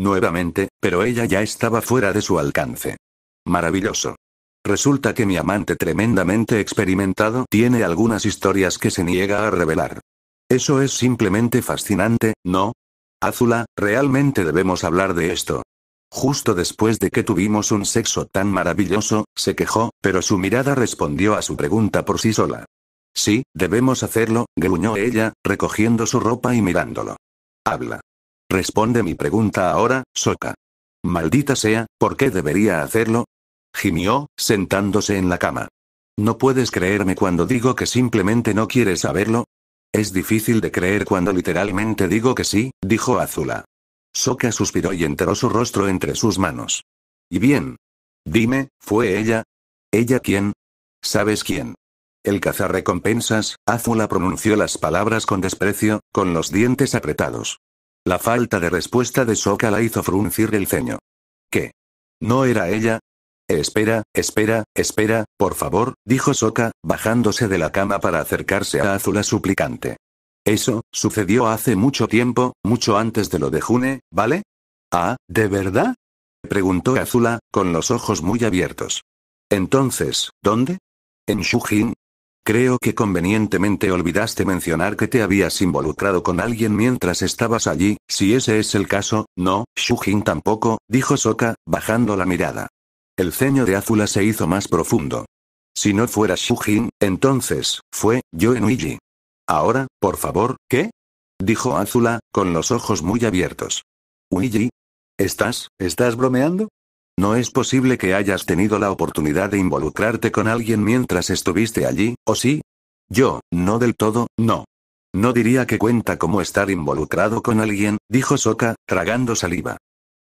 nuevamente, pero ella ya estaba fuera de su alcance. Maravilloso. Resulta que mi amante tremendamente experimentado tiene algunas historias que se niega a revelar. Eso es simplemente fascinante, ¿no? Azula, realmente debemos hablar de esto. Justo después de que tuvimos un sexo tan maravilloso, se quejó, pero su mirada respondió a su pregunta por sí sola. Sí, debemos hacerlo, gruñó ella, recogiendo su ropa y mirándolo. Habla. Responde mi pregunta ahora, Soka. Maldita sea, ¿por qué debería hacerlo? Gimió, sentándose en la cama. ¿No puedes creerme cuando digo que simplemente no quieres saberlo? Es difícil de creer cuando literalmente digo que sí, dijo Azula. Soka suspiró y enteró su rostro entre sus manos. Y bien. Dime, ¿fue ella? ¿Ella quién? ¿Sabes quién? El cazarrecompensas, Azula pronunció las palabras con desprecio, con los dientes apretados. La falta de respuesta de Soka la hizo fruncir el ceño. ¿Qué? ¿No era ella? Espera, espera, espera, por favor, dijo Soka, bajándose de la cama para acercarse a Azula suplicante. Eso, sucedió hace mucho tiempo, mucho antes de lo de June, ¿vale? Ah, ¿de verdad? preguntó Azula, con los ojos muy abiertos. Entonces, ¿dónde? En Shujin, Creo que convenientemente olvidaste mencionar que te habías involucrado con alguien mientras estabas allí, si ese es el caso, no, Shujin tampoco, dijo Soka, bajando la mirada. El ceño de Azula se hizo más profundo. Si no fuera Shujin, entonces, fue, yo en Ouija. Ahora, por favor, ¿qué? Dijo Azula, con los ojos muy abiertos. ¿Uiji? ¿Estás, estás bromeando? No es posible que hayas tenido la oportunidad de involucrarte con alguien mientras estuviste allí, ¿o sí? Yo, no del todo, no. No diría que cuenta como estar involucrado con alguien, dijo Soka, tragando saliva.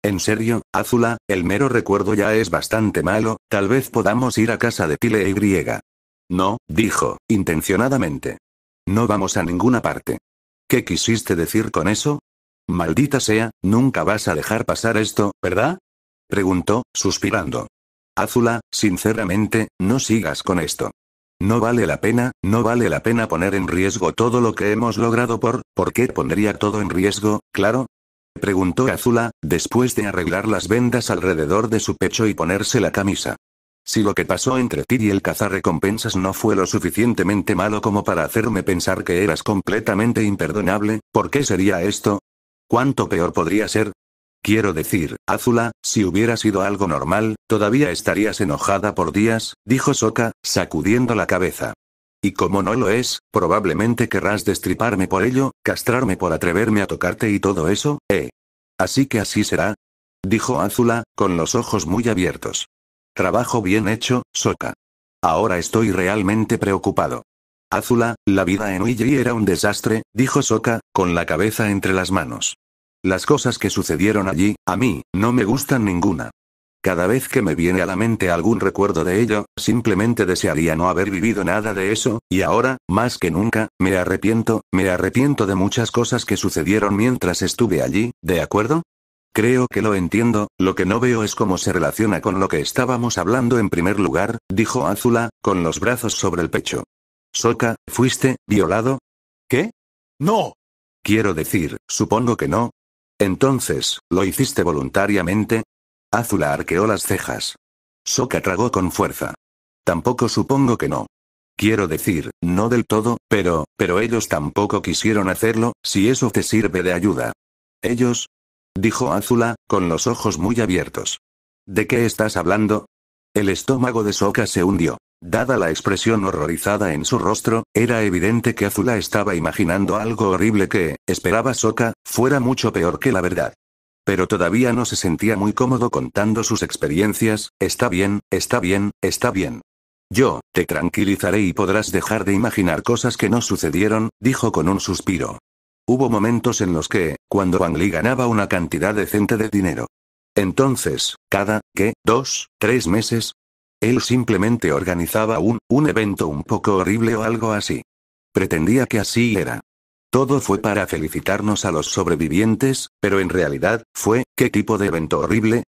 En serio, Azula, el mero recuerdo ya es bastante malo, tal vez podamos ir a casa de Pile Y. No, dijo, intencionadamente. No vamos a ninguna parte. ¿Qué quisiste decir con eso? Maldita sea, nunca vas a dejar pasar esto, ¿verdad? Preguntó, suspirando. Azula, sinceramente, no sigas con esto. No vale la pena, no vale la pena poner en riesgo todo lo que hemos logrado por, ¿por qué pondría todo en riesgo, claro? Preguntó Azula, después de arreglar las vendas alrededor de su pecho y ponerse la camisa. Si lo que pasó entre ti y el cazarrecompensas no fue lo suficientemente malo como para hacerme pensar que eras completamente imperdonable, ¿por qué sería esto? ¿Cuánto peor podría ser? Quiero decir, Azula, si hubiera sido algo normal, todavía estarías enojada por días, dijo Soka, sacudiendo la cabeza. Y como no lo es, probablemente querrás destriparme por ello, castrarme por atreverme a tocarte y todo eso, ¿eh? Así que así será. Dijo Azula, con los ojos muy abiertos. Trabajo bien hecho, Soka. Ahora estoy realmente preocupado. Azula, la vida en Uiji era un desastre, dijo Soka, con la cabeza entre las manos. Las cosas que sucedieron allí, a mí, no me gustan ninguna. Cada vez que me viene a la mente algún recuerdo de ello, simplemente desearía no haber vivido nada de eso, y ahora, más que nunca, me arrepiento, me arrepiento de muchas cosas que sucedieron mientras estuve allí, ¿de acuerdo? Creo que lo entiendo, lo que no veo es cómo se relaciona con lo que estábamos hablando en primer lugar, dijo Azula, con los brazos sobre el pecho. Soka, ¿fuiste violado? ¿Qué? No. Quiero decir, supongo que no, entonces, ¿lo hiciste voluntariamente? Azula arqueó las cejas. Soka tragó con fuerza. Tampoco supongo que no. Quiero decir, no del todo, pero, pero ellos tampoco quisieron hacerlo, si eso te sirve de ayuda. ¿Ellos? Dijo Azula, con los ojos muy abiertos. ¿De qué estás hablando? El estómago de Soka se hundió. Dada la expresión horrorizada en su rostro, era evidente que Azula estaba imaginando algo horrible que, esperaba Soka, fuera mucho peor que la verdad. Pero todavía no se sentía muy cómodo contando sus experiencias, está bien, está bien, está bien. Yo, te tranquilizaré y podrás dejar de imaginar cosas que no sucedieron, dijo con un suspiro. Hubo momentos en los que, cuando Wang Li ganaba una cantidad decente de dinero. Entonces, cada, ¿qué? Dos, tres meses, él simplemente organizaba un, un evento un poco horrible o algo así. Pretendía que así era. Todo fue para felicitarnos a los sobrevivientes, pero en realidad, fue, ¿qué tipo de evento horrible?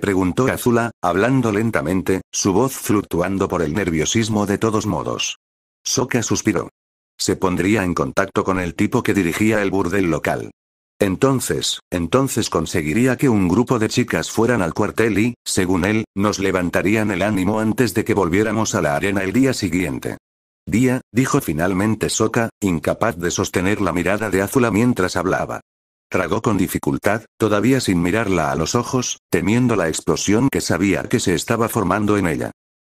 Preguntó Azula, hablando lentamente, su voz fluctuando por el nerviosismo de todos modos. Soka suspiró. Se pondría en contacto con el tipo que dirigía el burdel local. Entonces, entonces conseguiría que un grupo de chicas fueran al cuartel y, según él, nos levantarían el ánimo antes de que volviéramos a la arena el día siguiente. Día, dijo finalmente Soka, incapaz de sostener la mirada de Azula mientras hablaba. Tragó con dificultad, todavía sin mirarla a los ojos, temiendo la explosión que sabía que se estaba formando en ella.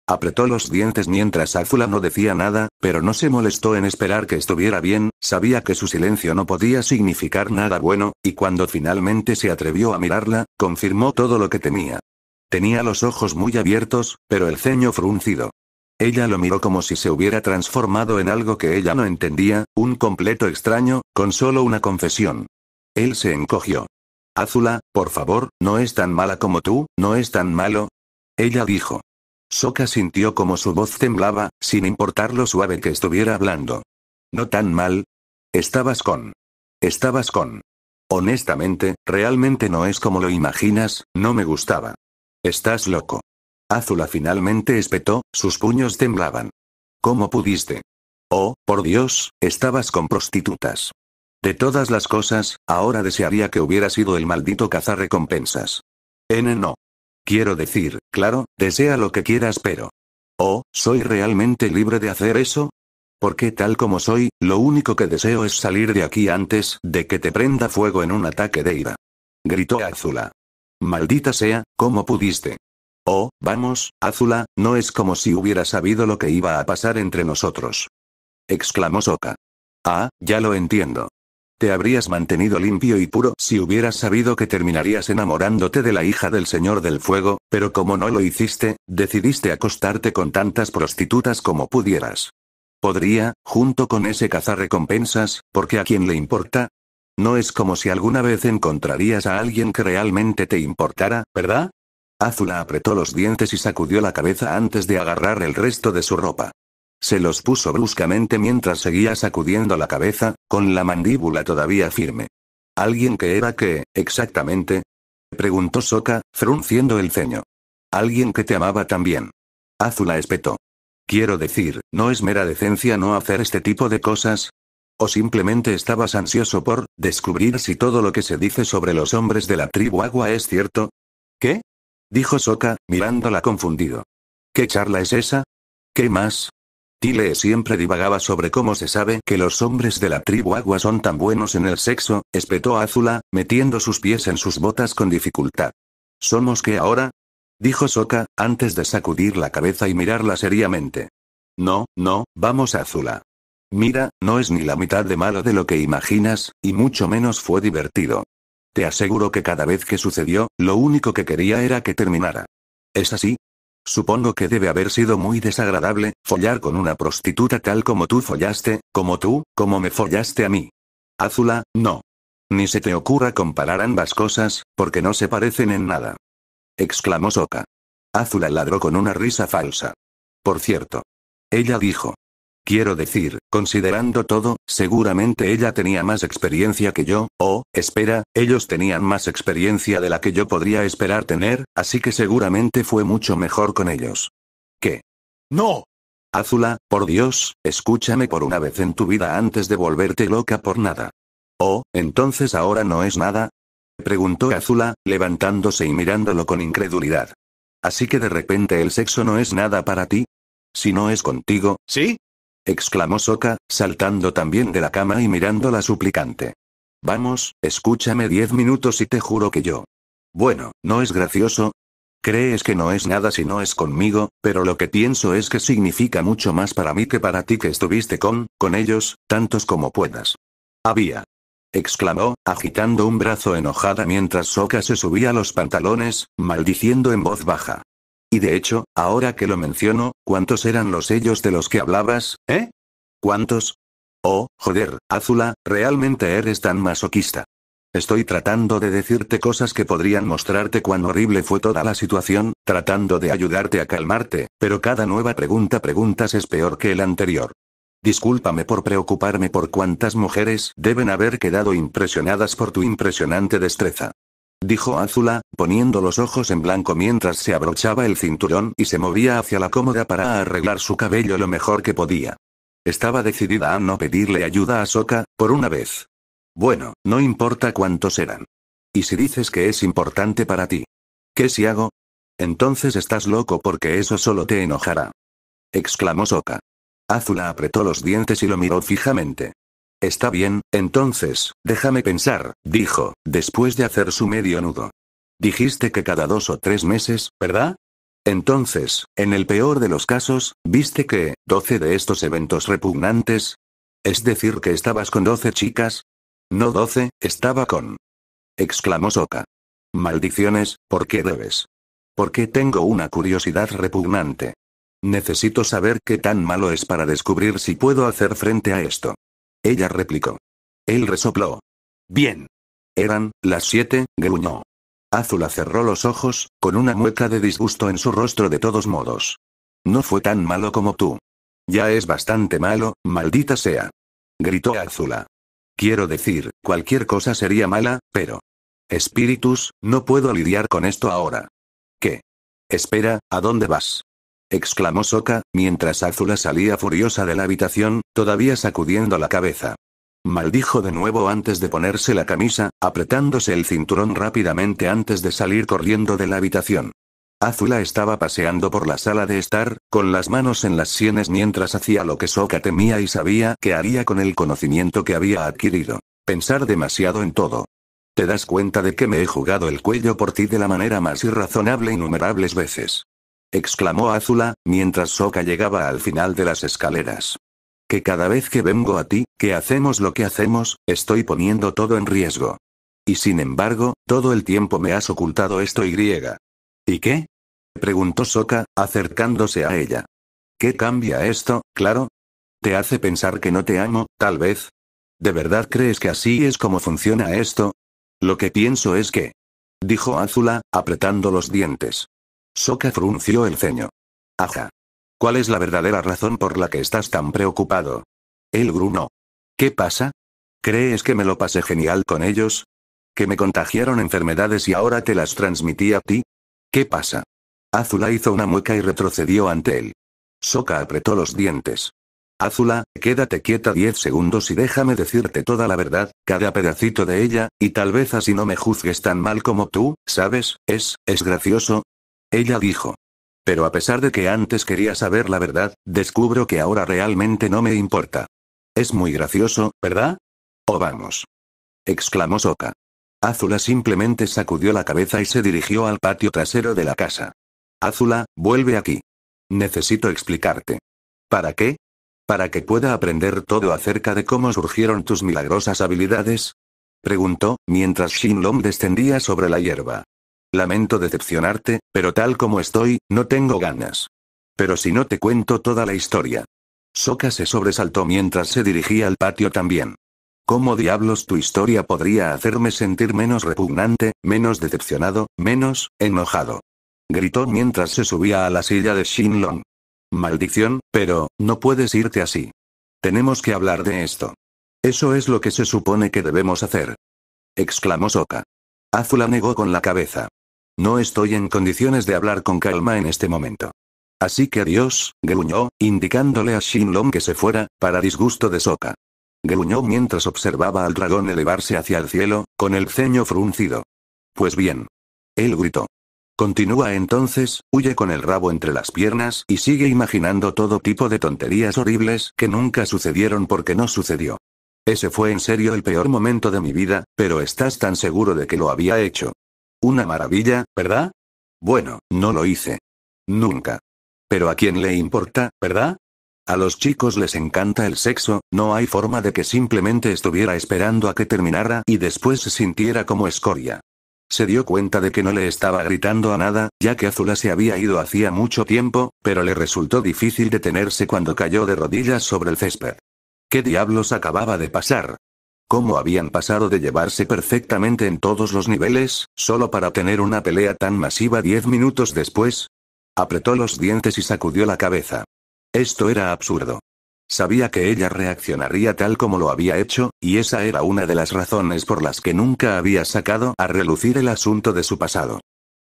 Apretó los dientes mientras Azula no decía nada, pero no se molestó en esperar que estuviera bien, sabía que su silencio no podía significar nada bueno, y cuando finalmente se atrevió a mirarla, confirmó todo lo que temía. Tenía los ojos muy abiertos, pero el ceño fruncido. Ella lo miró como si se hubiera transformado en algo que ella no entendía, un completo extraño, con solo una confesión. Él se encogió. Azula, por favor, no es tan mala como tú, no es tan malo. Ella dijo. Soka sintió como su voz temblaba, sin importar lo suave que estuviera hablando. No tan mal. Estabas con. Estabas con. Honestamente, realmente no es como lo imaginas, no me gustaba. Estás loco. Azula finalmente espetó, sus puños temblaban. ¿Cómo pudiste? Oh, por Dios, estabas con prostitutas. De todas las cosas, ahora desearía que hubiera sido el maldito cazarrecompensas. N no. Quiero decir, claro, desea lo que quieras pero... Oh, ¿soy realmente libre de hacer eso? Porque tal como soy, lo único que deseo es salir de aquí antes de que te prenda fuego en un ataque de ira. Gritó Azula. Maldita sea, ¿cómo pudiste? Oh, vamos, Azula, no es como si hubiera sabido lo que iba a pasar entre nosotros. Exclamó Soka. Ah, ya lo entiendo. Te habrías mantenido limpio y puro si hubieras sabido que terminarías enamorándote de la hija del Señor del Fuego, pero como no lo hiciste, decidiste acostarte con tantas prostitutas como pudieras. Podría, junto con ese cazar recompensas, porque a quién le importa. No es como si alguna vez encontrarías a alguien que realmente te importara, ¿verdad? Azula apretó los dientes y sacudió la cabeza antes de agarrar el resto de su ropa. Se los puso bruscamente mientras seguía sacudiendo la cabeza, con la mandíbula todavía firme. ¿Alguien que era qué, exactamente? preguntó Soka, frunciendo el ceño. Alguien que te amaba también. Azula espetó. Quiero decir, ¿no es mera decencia no hacer este tipo de cosas? ¿O simplemente estabas ansioso por descubrir si todo lo que se dice sobre los hombres de la tribu agua es cierto? ¿Qué? dijo Soka, mirándola confundido. ¿Qué charla es esa? ¿Qué más? Tile siempre divagaba sobre cómo se sabe que los hombres de la tribu Agua son tan buenos en el sexo, espetó Azula, metiendo sus pies en sus botas con dificultad. ¿Somos qué ahora? dijo Soka, antes de sacudir la cabeza y mirarla seriamente. No, no, vamos Azula. Mira, no es ni la mitad de malo de lo que imaginas, y mucho menos fue divertido. Te aseguro que cada vez que sucedió, lo único que quería era que terminara. ¿Es así? Supongo que debe haber sido muy desagradable, follar con una prostituta tal como tú follaste, como tú, como me follaste a mí. Azula, no. Ni se te ocurra comparar ambas cosas, porque no se parecen en nada. Exclamó Soka. Azula ladró con una risa falsa. Por cierto. Ella dijo. Quiero decir, considerando todo, seguramente ella tenía más experiencia que yo, o, espera, ellos tenían más experiencia de la que yo podría esperar tener, así que seguramente fue mucho mejor con ellos. ¿Qué? No, Azula, por Dios, escúchame por una vez en tu vida antes de volverte loca por nada. Oh, entonces ahora no es nada? preguntó Azula, levantándose y mirándolo con incredulidad. Así que de repente el sexo no es nada para ti? Si no es contigo, ¿sí? exclamó Soka, saltando también de la cama y mirando la suplicante. Vamos, escúchame diez minutos y te juro que yo. Bueno, ¿no es gracioso? Crees que no es nada si no es conmigo, pero lo que pienso es que significa mucho más para mí que para ti que estuviste con, con ellos, tantos como puedas. Había. exclamó, agitando un brazo enojada mientras Soka se subía los pantalones, maldiciendo en voz baja. Y de hecho, ahora que lo menciono, ¿cuántos eran los ellos de los que hablabas, eh? ¿Cuántos? Oh, joder, Azula, realmente eres tan masoquista. Estoy tratando de decirte cosas que podrían mostrarte cuán horrible fue toda la situación, tratando de ayudarte a calmarte, pero cada nueva pregunta preguntas es peor que el anterior. Discúlpame por preocuparme por cuántas mujeres deben haber quedado impresionadas por tu impresionante destreza dijo Azula, poniendo los ojos en blanco mientras se abrochaba el cinturón y se movía hacia la cómoda para arreglar su cabello lo mejor que podía. Estaba decidida a no pedirle ayuda a Soka, por una vez. Bueno, no importa cuántos eran. ¿Y si dices que es importante para ti? ¿Qué si hago? Entonces estás loco porque eso solo te enojará. Exclamó Soka. Azula apretó los dientes y lo miró fijamente. Está bien, entonces, déjame pensar, dijo, después de hacer su medio nudo. Dijiste que cada dos o tres meses, ¿verdad? Entonces, en el peor de los casos, viste que, doce de estos eventos repugnantes. Es decir, que estabas con doce chicas. No 12, estaba con. exclamó Soka. Maldiciones, ¿por qué debes? Porque tengo una curiosidad repugnante. Necesito saber qué tan malo es para descubrir si puedo hacer frente a esto. Ella replicó. Él resopló. Bien. Eran las siete, gruñó. Azula cerró los ojos, con una mueca de disgusto en su rostro de todos modos. No fue tan malo como tú. Ya es bastante malo, maldita sea. Gritó Azula. Quiero decir, cualquier cosa sería mala, pero... Espíritus, no puedo lidiar con esto ahora. ¿Qué? Espera, ¿a dónde vas? exclamó Soka, mientras Azula salía furiosa de la habitación, todavía sacudiendo la cabeza. Maldijo de nuevo antes de ponerse la camisa, apretándose el cinturón rápidamente antes de salir corriendo de la habitación. Azula estaba paseando por la sala de estar, con las manos en las sienes mientras hacía lo que Soka temía y sabía que haría con el conocimiento que había adquirido. Pensar demasiado en todo. ¿Te das cuenta de que me he jugado el cuello por ti de la manera más irrazonable innumerables veces? exclamó Azula, mientras Soka llegaba al final de las escaleras. Que cada vez que vengo a ti, que hacemos lo que hacemos, estoy poniendo todo en riesgo. Y sin embargo, todo el tiempo me has ocultado esto y griega. ¿Y qué? preguntó Soka, acercándose a ella. ¿Qué cambia esto, claro? ¿Te hace pensar que no te amo, tal vez? ¿De verdad crees que así es como funciona esto? Lo que pienso es que... Dijo Azula, apretando los dientes. Soka frunció el ceño. ¡Aja! ¿Cuál es la verdadera razón por la que estás tan preocupado? El gruno. ¿Qué pasa? ¿Crees que me lo pasé genial con ellos? ¿Que me contagiaron enfermedades y ahora te las transmití a ti? ¿Qué pasa? Azula hizo una mueca y retrocedió ante él. Soka apretó los dientes. Azula, quédate quieta diez segundos y déjame decirte toda la verdad, cada pedacito de ella, y tal vez así no me juzgues tan mal como tú, ¿sabes? Es, es gracioso, ella dijo. Pero a pesar de que antes quería saber la verdad, descubro que ahora realmente no me importa. Es muy gracioso, ¿verdad? O vamos. exclamó Soka. Azula simplemente sacudió la cabeza y se dirigió al patio trasero de la casa. Azula, vuelve aquí. Necesito explicarte. ¿Para qué? Para que pueda aprender todo acerca de cómo surgieron tus milagrosas habilidades, preguntó, mientras Shinlong descendía sobre la hierba. Lamento decepcionarte, pero tal como estoy, no tengo ganas. Pero si no te cuento toda la historia. Soka se sobresaltó mientras se dirigía al patio también. ¿Cómo diablos tu historia podría hacerme sentir menos repugnante, menos decepcionado, menos enojado? Gritó mientras se subía a la silla de Shinlong. Maldición, pero, no puedes irte así. Tenemos que hablar de esto. Eso es lo que se supone que debemos hacer. Exclamó Soka. Azula negó con la cabeza. No estoy en condiciones de hablar con calma en este momento. Así que adiós, gruñó, indicándole a Shinlong que se fuera, para disgusto de Soka. Gruñó mientras observaba al dragón elevarse hacia el cielo, con el ceño fruncido. Pues bien. Él gritó. Continúa entonces, huye con el rabo entre las piernas y sigue imaginando todo tipo de tonterías horribles que nunca sucedieron porque no sucedió. Ese fue en serio el peor momento de mi vida, pero estás tan seguro de que lo había hecho. Una maravilla, ¿verdad? Bueno, no lo hice. Nunca. Pero a quién le importa, ¿verdad? A los chicos les encanta el sexo, no hay forma de que simplemente estuviera esperando a que terminara y después se sintiera como escoria. Se dio cuenta de que no le estaba gritando a nada, ya que Azula se había ido hacía mucho tiempo, pero le resultó difícil detenerse cuando cayó de rodillas sobre el césped. ¿Qué diablos acababa de pasar? ¿Cómo habían pasado de llevarse perfectamente en todos los niveles, solo para tener una pelea tan masiva diez minutos después? Apretó los dientes y sacudió la cabeza. Esto era absurdo. Sabía que ella reaccionaría tal como lo había hecho, y esa era una de las razones por las que nunca había sacado a relucir el asunto de su pasado.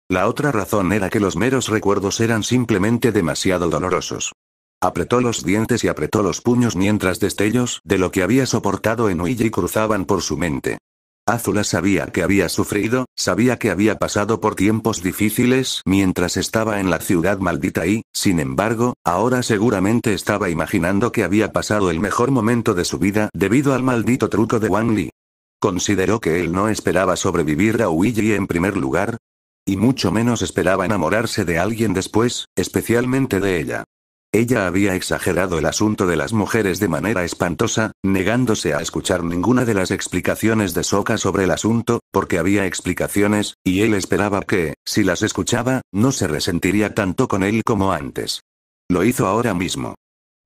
La otra razón era que los meros recuerdos eran simplemente demasiado dolorosos. Apretó los dientes y apretó los puños mientras destellos de lo que había soportado en Uiji cruzaban por su mente. Azula sabía que había sufrido, sabía que había pasado por tiempos difíciles mientras estaba en la ciudad maldita y, sin embargo, ahora seguramente estaba imaginando que había pasado el mejor momento de su vida debido al maldito truco de Wang Li. Consideró que él no esperaba sobrevivir a Uiji en primer lugar. Y mucho menos esperaba enamorarse de alguien después, especialmente de ella. Ella había exagerado el asunto de las mujeres de manera espantosa, negándose a escuchar ninguna de las explicaciones de Soka sobre el asunto, porque había explicaciones, y él esperaba que, si las escuchaba, no se resentiría tanto con él como antes. Lo hizo ahora mismo.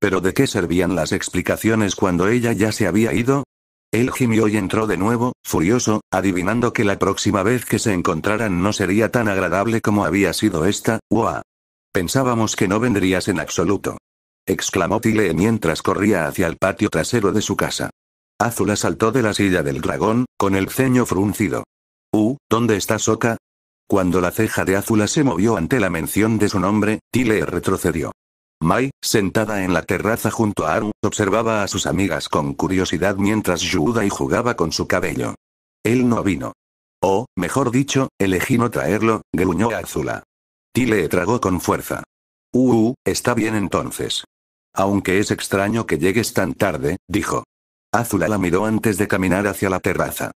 Pero ¿de qué servían las explicaciones cuando ella ya se había ido? Él gimió y entró de nuevo, furioso, adivinando que la próxima vez que se encontraran no sería tan agradable como había sido esta, ¡Wow! Pensábamos que no vendrías en absoluto. Exclamó Tile mientras corría hacia el patio trasero de su casa. Azula saltó de la silla del dragón, con el ceño fruncido. Uh, ¿dónde está Soka? Cuando la ceja de Azula se movió ante la mención de su nombre, Tile retrocedió. Mai, sentada en la terraza junto a Aru, observaba a sus amigas con curiosidad mientras y jugaba con su cabello. Él no vino. O, oh, mejor dicho, elegí no traerlo, gruñó Azula. Tile tragó con fuerza. Uh, uh, está bien entonces. Aunque es extraño que llegues tan tarde, dijo. Azula la miró antes de caminar hacia la terraza.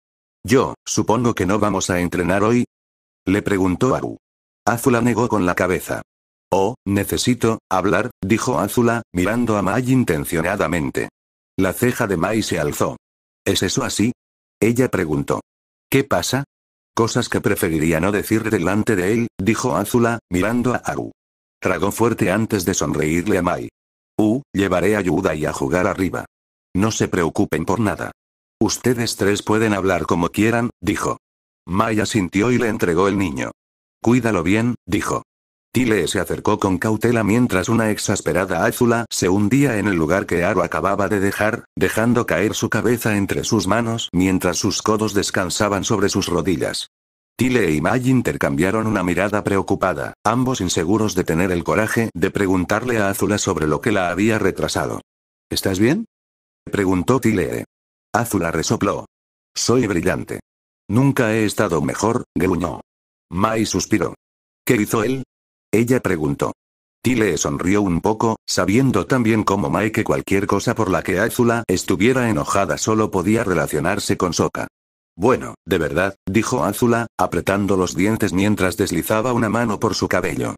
Yo, supongo que no vamos a entrenar hoy. Le preguntó Aru. Azula negó con la cabeza. Oh, necesito hablar, dijo Azula, mirando a Mai intencionadamente. La ceja de Mai se alzó. ¿Es eso así? Ella preguntó. ¿Qué pasa? Cosas que preferiría no decir delante de él, dijo Azula, mirando a Aru. Tragó fuerte antes de sonreírle a Mai. U, uh, llevaré ayuda y a jugar arriba. No se preocupen por nada. Ustedes tres pueden hablar como quieran, dijo. Mai asintió y le entregó el niño. Cuídalo bien, dijo. Tile se acercó con cautela mientras una exasperada ázula se hundía en el lugar que Aro acababa de dejar, dejando caer su cabeza entre sus manos mientras sus codos descansaban sobre sus rodillas. Tile y Mai intercambiaron una mirada preocupada, ambos inseguros de tener el coraje de preguntarle a Azula sobre lo que la había retrasado. ¿Estás bien? preguntó Tile. Azula resopló. Soy brillante. Nunca he estado mejor, gruñó. Mai suspiró. ¿Qué hizo él? Ella preguntó. Tile sonrió un poco, sabiendo también como Mai que cualquier cosa por la que Azula estuviera enojada solo podía relacionarse con Soka. Bueno, de verdad, dijo Azula, apretando los dientes mientras deslizaba una mano por su cabello.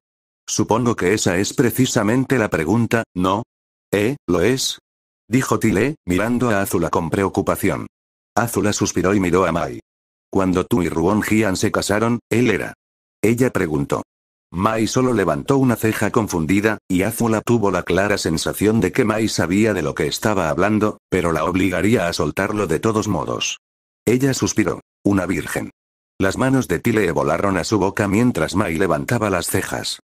Supongo que esa es precisamente la pregunta, ¿no? ¿Eh, lo es? Dijo Tile, mirando a Azula con preocupación. Azula suspiró y miró a Mai. Cuando tú y Ruon Gian se casaron, él era. Ella preguntó. Mai solo levantó una ceja confundida, y Azula tuvo la clara sensación de que Mai sabía de lo que estaba hablando, pero la obligaría a soltarlo de todos modos. Ella suspiró. Una virgen. Las manos de Tile volaron a su boca mientras Mai levantaba las cejas.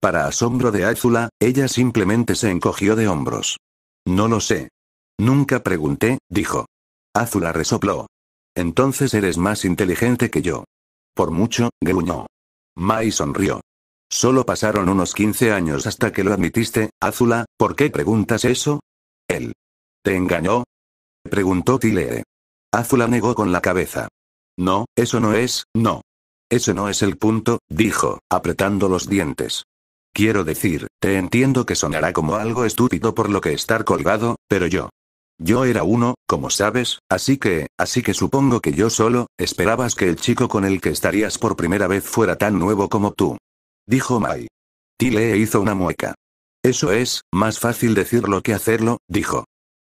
Para asombro de Azula, ella simplemente se encogió de hombros. No lo sé. Nunca pregunté, dijo. Azula resopló. Entonces eres más inteligente que yo. Por mucho, gruñó. Mai sonrió. Solo pasaron unos 15 años hasta que lo admitiste, Azula, ¿por qué preguntas eso? Él. ¿Te engañó? Preguntó Tilere. Azula negó con la cabeza. No, eso no es, no. Eso no es el punto, dijo, apretando los dientes. Quiero decir, te entiendo que sonará como algo estúpido por lo que estar colgado, pero yo. Yo era uno, como sabes, así que, así que supongo que yo solo, esperabas que el chico con el que estarías por primera vez fuera tan nuevo como tú dijo Mai. Tile hizo una mueca. Eso es, más fácil decirlo que hacerlo, dijo.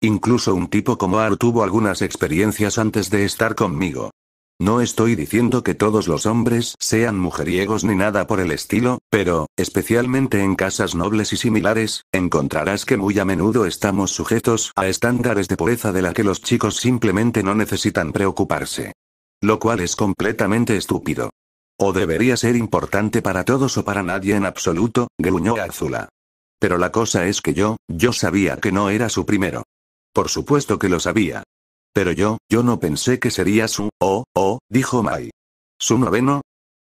Incluso un tipo como Ar tuvo algunas experiencias antes de estar conmigo. No estoy diciendo que todos los hombres sean mujeriegos ni nada por el estilo, pero, especialmente en casas nobles y similares, encontrarás que muy a menudo estamos sujetos a estándares de pureza de la que los chicos simplemente no necesitan preocuparse. Lo cual es completamente estúpido. O debería ser importante para todos o para nadie en absoluto, gruñó Azula. Pero la cosa es que yo, yo sabía que no era su primero. Por supuesto que lo sabía. Pero yo, yo no pensé que sería su, o, o, dijo Mai. ¿Su noveno?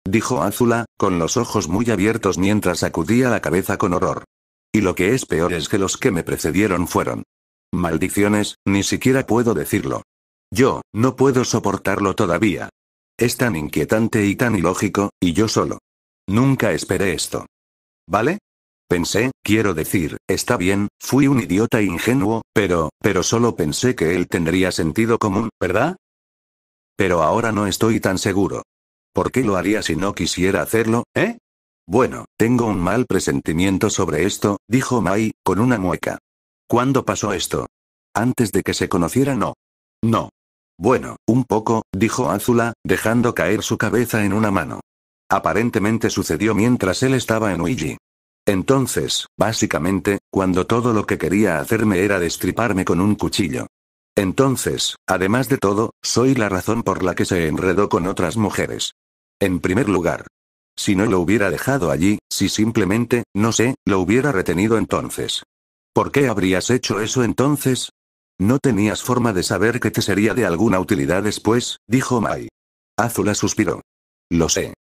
Dijo Azula, con los ojos muy abiertos mientras sacudía la cabeza con horror. Y lo que es peor es que los que me precedieron fueron. Maldiciones, ni siquiera puedo decirlo. Yo, no puedo soportarlo todavía. Es tan inquietante y tan ilógico, y yo solo. Nunca esperé esto. ¿Vale? Pensé, quiero decir, está bien, fui un idiota ingenuo, pero, pero solo pensé que él tendría sentido común, ¿verdad? Pero ahora no estoy tan seguro. ¿Por qué lo haría si no quisiera hacerlo, eh? Bueno, tengo un mal presentimiento sobre esto, dijo Mai, con una mueca. ¿Cuándo pasó esto? Antes de que se conociera, no. No. Bueno, un poco, dijo Azula, dejando caer su cabeza en una mano. Aparentemente sucedió mientras él estaba en Uiji. Entonces, básicamente, cuando todo lo que quería hacerme era destriparme con un cuchillo. Entonces, además de todo, soy la razón por la que se enredó con otras mujeres. En primer lugar. Si no lo hubiera dejado allí, si simplemente, no sé, lo hubiera retenido entonces. ¿Por qué habrías hecho eso entonces? No tenías forma de saber que te sería de alguna utilidad después, dijo Mai. Azula suspiró. Lo sé.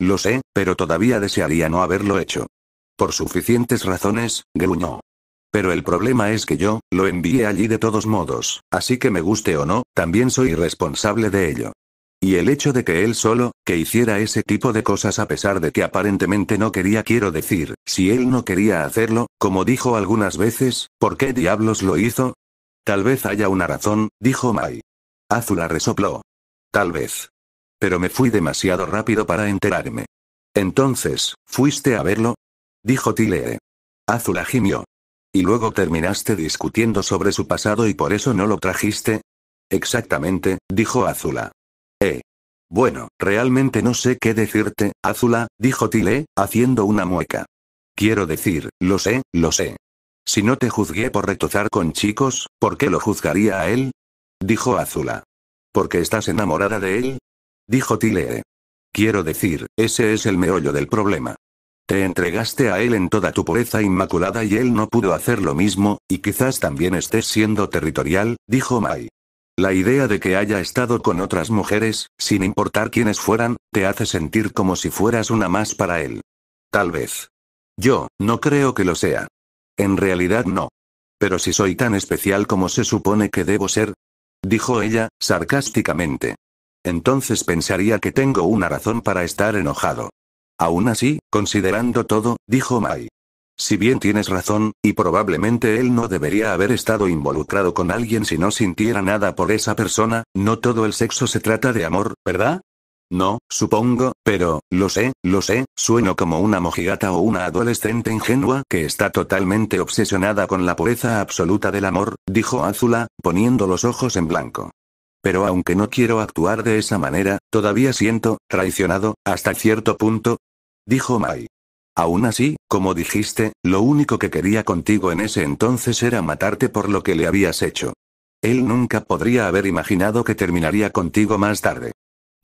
Lo sé, pero todavía desearía no haberlo hecho. Por suficientes razones, gruñó. Pero el problema es que yo, lo envié allí de todos modos, así que me guste o no, también soy responsable de ello. Y el hecho de que él solo, que hiciera ese tipo de cosas a pesar de que aparentemente no quería, quiero decir, si él no quería hacerlo, como dijo algunas veces, ¿por qué diablos lo hizo? Tal vez haya una razón, dijo Mai. Azula resopló. Tal vez. Pero me fui demasiado rápido para enterarme. Entonces, ¿fuiste a verlo? Dijo Tile. Azula gimió. ¿Y luego terminaste discutiendo sobre su pasado y por eso no lo trajiste? Exactamente, dijo Azula. Eh. Bueno, realmente no sé qué decirte, Azula, dijo Tile, haciendo una mueca. Quiero decir, lo sé, lo sé. Si no te juzgué por retozar con chicos, ¿por qué lo juzgaría a él? Dijo Azula. ¿Porque estás enamorada de él? Dijo Tilee. Quiero decir, ese es el meollo del problema. Te entregaste a él en toda tu pureza inmaculada y él no pudo hacer lo mismo, y quizás también estés siendo territorial, dijo Mai. La idea de que haya estado con otras mujeres, sin importar quiénes fueran, te hace sentir como si fueras una más para él. Tal vez. Yo, no creo que lo sea. En realidad no. Pero si soy tan especial como se supone que debo ser, dijo ella, sarcásticamente. Entonces pensaría que tengo una razón para estar enojado. Aún así, considerando todo, dijo Mai. Si bien tienes razón, y probablemente él no debería haber estado involucrado con alguien si no sintiera nada por esa persona, no todo el sexo se trata de amor, ¿verdad? No, supongo, pero, lo sé, lo sé, sueno como una mojigata o una adolescente ingenua que está totalmente obsesionada con la pureza absoluta del amor, dijo Azula, poniendo los ojos en blanco. Pero aunque no quiero actuar de esa manera, todavía siento, traicionado, hasta cierto punto, dijo Mai. Aún así, como dijiste, lo único que quería contigo en ese entonces era matarte por lo que le habías hecho. Él nunca podría haber imaginado que terminaría contigo más tarde.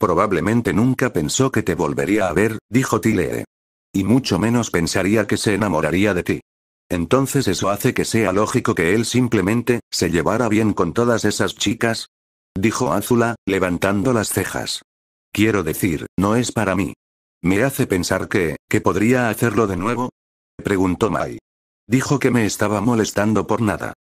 Probablemente nunca pensó que te volvería a ver, dijo Tilee. Y mucho menos pensaría que se enamoraría de ti. Entonces eso hace que sea lógico que él simplemente, se llevara bien con todas esas chicas? Dijo Azula, levantando las cejas. Quiero decir, no es para mí. ¿Me hace pensar que, que podría hacerlo de nuevo? Preguntó Mai. Dijo que me estaba molestando por nada.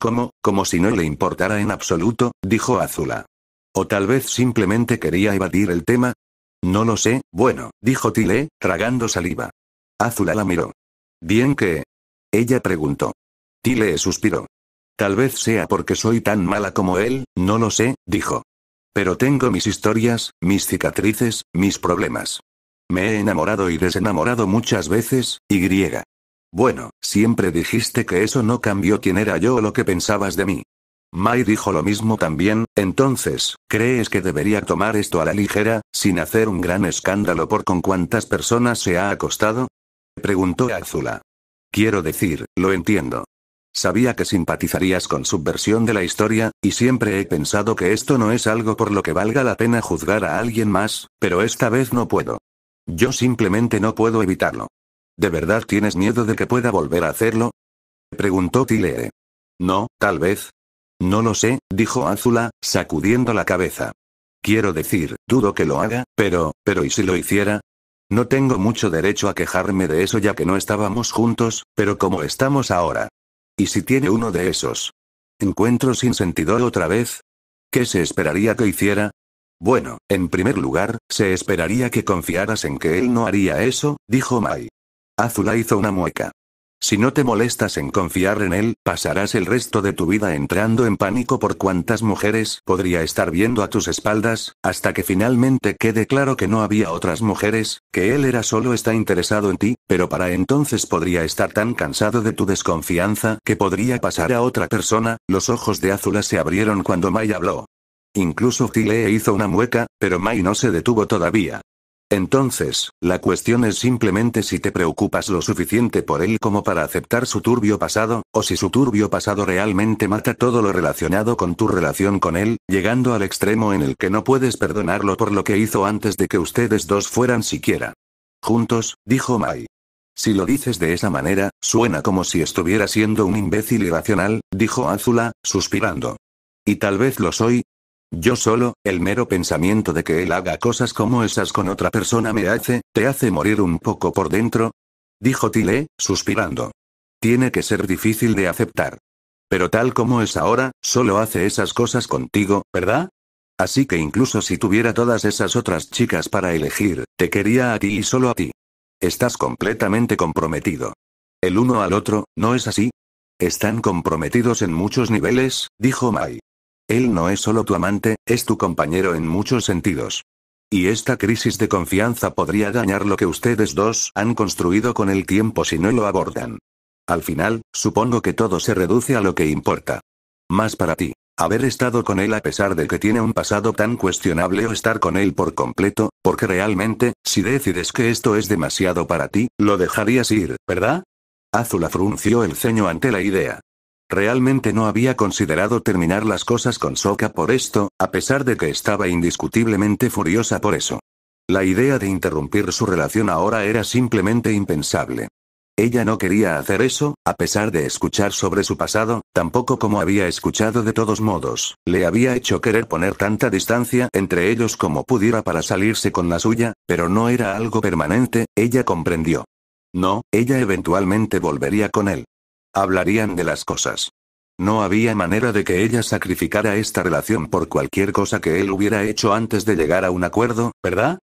¿Cómo, como si no le importara en absoluto? dijo Azula. O tal vez simplemente quería evadir el tema. No lo sé, bueno, dijo Tile, tragando saliva. Azula la miró. Bien qué? Ella preguntó. Tile suspiró. Tal vez sea porque soy tan mala como él, no lo sé, dijo. Pero tengo mis historias, mis cicatrices, mis problemas. Me he enamorado y desenamorado muchas veces, y griega. Bueno, siempre dijiste que eso no cambió quién era yo o lo que pensabas de mí. Mai dijo lo mismo también, entonces, ¿Crees que debería tomar esto a la ligera, sin hacer un gran escándalo por con cuántas personas se ha acostado? Preguntó Azula. Quiero decir, lo entiendo. Sabía que simpatizarías con su versión de la historia, y siempre he pensado que esto no es algo por lo que valga la pena juzgar a alguien más, pero esta vez no puedo. Yo simplemente no puedo evitarlo. ¿De verdad tienes miedo de que pueda volver a hacerlo? Preguntó tilee No, tal vez, no lo sé, dijo Azula, sacudiendo la cabeza. Quiero decir, dudo que lo haga, pero, pero ¿y si lo hiciera? No tengo mucho derecho a quejarme de eso ya que no estábamos juntos, pero como estamos ahora. ¿Y si tiene uno de esos? ¿Encuentro sin sentido otra vez? ¿Qué se esperaría que hiciera? Bueno, en primer lugar, se esperaría que confiaras en que él no haría eso, dijo Mai. Azula hizo una mueca. Si no te molestas en confiar en él, pasarás el resto de tu vida entrando en pánico por cuántas mujeres podría estar viendo a tus espaldas, hasta que finalmente quede claro que no había otras mujeres, que él era solo está interesado en ti, pero para entonces podría estar tan cansado de tu desconfianza que podría pasar a otra persona. Los ojos de Azula se abrieron cuando Mai habló. Incluso Tile hizo una mueca, pero Mai no se detuvo todavía. Entonces, la cuestión es simplemente si te preocupas lo suficiente por él como para aceptar su turbio pasado, o si su turbio pasado realmente mata todo lo relacionado con tu relación con él, llegando al extremo en el que no puedes perdonarlo por lo que hizo antes de que ustedes dos fueran siquiera. Juntos, dijo Mai. Si lo dices de esa manera, suena como si estuviera siendo un imbécil irracional, dijo Azula, suspirando. Y tal vez lo soy, yo solo, el mero pensamiento de que él haga cosas como esas con otra persona me hace, te hace morir un poco por dentro. Dijo Tile, suspirando. Tiene que ser difícil de aceptar. Pero tal como es ahora, solo hace esas cosas contigo, ¿verdad? Así que incluso si tuviera todas esas otras chicas para elegir, te quería a ti y solo a ti. Estás completamente comprometido. El uno al otro, ¿no es así? Están comprometidos en muchos niveles, dijo Mai. Él no es solo tu amante, es tu compañero en muchos sentidos. Y esta crisis de confianza podría dañar lo que ustedes dos han construido con el tiempo si no lo abordan. Al final, supongo que todo se reduce a lo que importa. Más para ti. Haber estado con él a pesar de que tiene un pasado tan cuestionable o estar con él por completo, porque realmente, si decides que esto es demasiado para ti, lo dejarías ir, ¿verdad? Azula frunció el ceño ante la idea. Realmente no había considerado terminar las cosas con Soka por esto, a pesar de que estaba indiscutiblemente furiosa por eso. La idea de interrumpir su relación ahora era simplemente impensable. Ella no quería hacer eso, a pesar de escuchar sobre su pasado, tampoco como había escuchado de todos modos, le había hecho querer poner tanta distancia entre ellos como pudiera para salirse con la suya, pero no era algo permanente, ella comprendió. No, ella eventualmente volvería con él. Hablarían de las cosas. No había manera de que ella sacrificara esta relación por cualquier cosa que él hubiera hecho antes de llegar a un acuerdo, ¿verdad?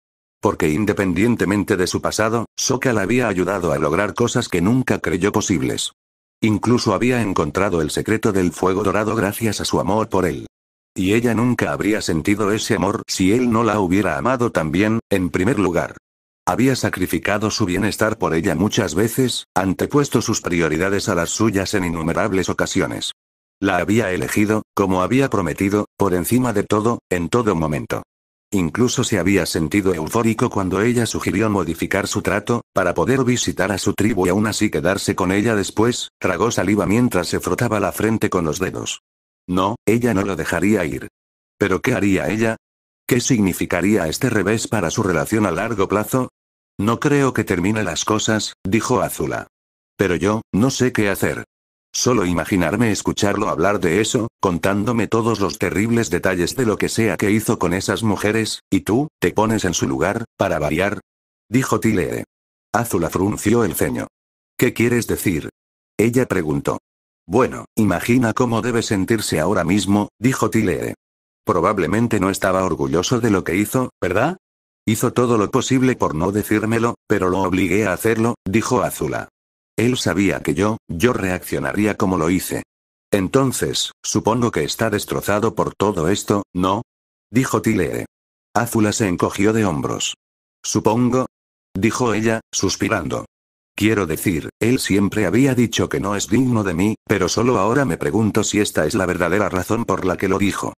Porque independientemente de su pasado, la había ayudado a lograr cosas que nunca creyó posibles. Incluso había encontrado el secreto del fuego dorado gracias a su amor por él. Y ella nunca habría sentido ese amor si él no la hubiera amado también, en primer lugar. Había sacrificado su bienestar por ella muchas veces, antepuesto sus prioridades a las suyas en innumerables ocasiones. La había elegido, como había prometido, por encima de todo, en todo momento. Incluso se había sentido eufórico cuando ella sugirió modificar su trato, para poder visitar a su tribu y aún así quedarse con ella después, tragó saliva mientras se frotaba la frente con los dedos. No, ella no lo dejaría ir. ¿Pero qué haría ella? ¿Qué significaría este revés para su relación a largo plazo? No creo que termine las cosas, dijo Azula. Pero yo, no sé qué hacer. Solo imaginarme escucharlo hablar de eso, contándome todos los terribles detalles de lo que sea que hizo con esas mujeres, y tú, te pones en su lugar, para variar. Dijo Tilee. Azula frunció el ceño. ¿Qué quieres decir? Ella preguntó. Bueno, imagina cómo debe sentirse ahora mismo, dijo Tilee. Probablemente no estaba orgulloso de lo que hizo, ¿verdad? Hizo todo lo posible por no decírmelo, pero lo obligué a hacerlo, dijo Azula. Él sabía que yo, yo reaccionaría como lo hice. Entonces, supongo que está destrozado por todo esto, ¿no? Dijo Tilee. Azula se encogió de hombros. Supongo. Dijo ella, suspirando. Quiero decir, él siempre había dicho que no es digno de mí, pero solo ahora me pregunto si esta es la verdadera razón por la que lo dijo.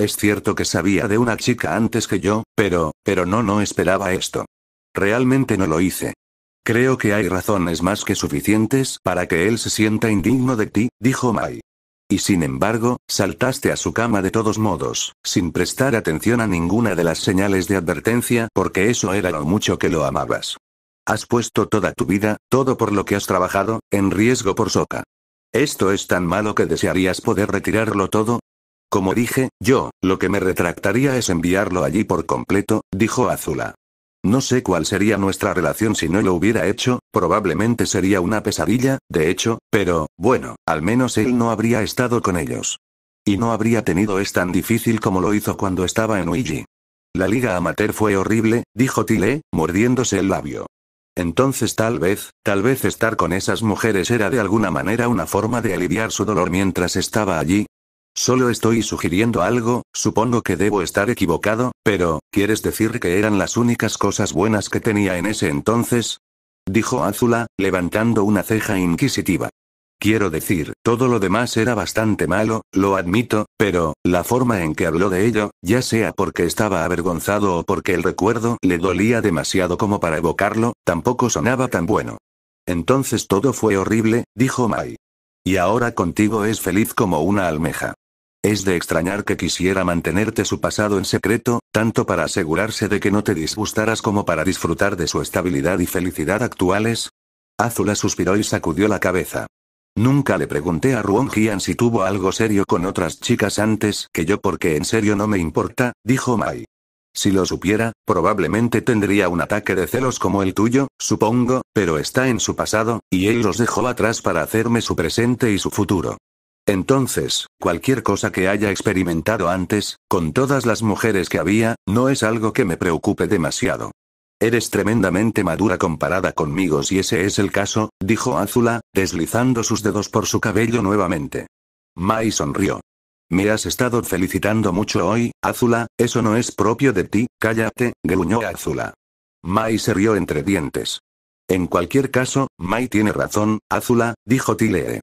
Es cierto que sabía de una chica antes que yo, pero, pero no, no esperaba esto. Realmente no lo hice. Creo que hay razones más que suficientes para que él se sienta indigno de ti, dijo Mai. Y sin embargo, saltaste a su cama de todos modos, sin prestar atención a ninguna de las señales de advertencia, porque eso era lo mucho que lo amabas. Has puesto toda tu vida, todo por lo que has trabajado, en riesgo por Soca. Esto es tan malo que desearías poder retirarlo todo, como dije, yo, lo que me retractaría es enviarlo allí por completo, dijo Azula. No sé cuál sería nuestra relación si no lo hubiera hecho, probablemente sería una pesadilla, de hecho, pero, bueno, al menos él no habría estado con ellos. Y no habría tenido es tan difícil como lo hizo cuando estaba en Uigi. La liga amateur fue horrible, dijo Tile, mordiéndose el labio. Entonces tal vez, tal vez estar con esas mujeres era de alguna manera una forma de aliviar su dolor mientras estaba allí, Solo estoy sugiriendo algo, supongo que debo estar equivocado, pero, ¿quieres decir que eran las únicas cosas buenas que tenía en ese entonces? Dijo Azula, levantando una ceja inquisitiva. Quiero decir, todo lo demás era bastante malo, lo admito, pero, la forma en que habló de ello, ya sea porque estaba avergonzado o porque el recuerdo le dolía demasiado como para evocarlo, tampoco sonaba tan bueno. Entonces todo fue horrible, dijo Mai. Y ahora contigo es feliz como una almeja. Es de extrañar que quisiera mantenerte su pasado en secreto, tanto para asegurarse de que no te disgustaras como para disfrutar de su estabilidad y felicidad actuales. Azula suspiró y sacudió la cabeza. Nunca le pregunté a Ruon si tuvo algo serio con otras chicas antes que yo porque en serio no me importa, dijo Mai. Si lo supiera, probablemente tendría un ataque de celos como el tuyo, supongo, pero está en su pasado, y él los dejó atrás para hacerme su presente y su futuro. Entonces, cualquier cosa que haya experimentado antes, con todas las mujeres que había, no es algo que me preocupe demasiado. Eres tremendamente madura comparada conmigo si ese es el caso, dijo Azula, deslizando sus dedos por su cabello nuevamente. Mai sonrió. Me has estado felicitando mucho hoy, Azula, eso no es propio de ti, cállate, gruñó Azula. Mai se rió entre dientes. En cualquier caso, Mai tiene razón, Azula, dijo Tilee.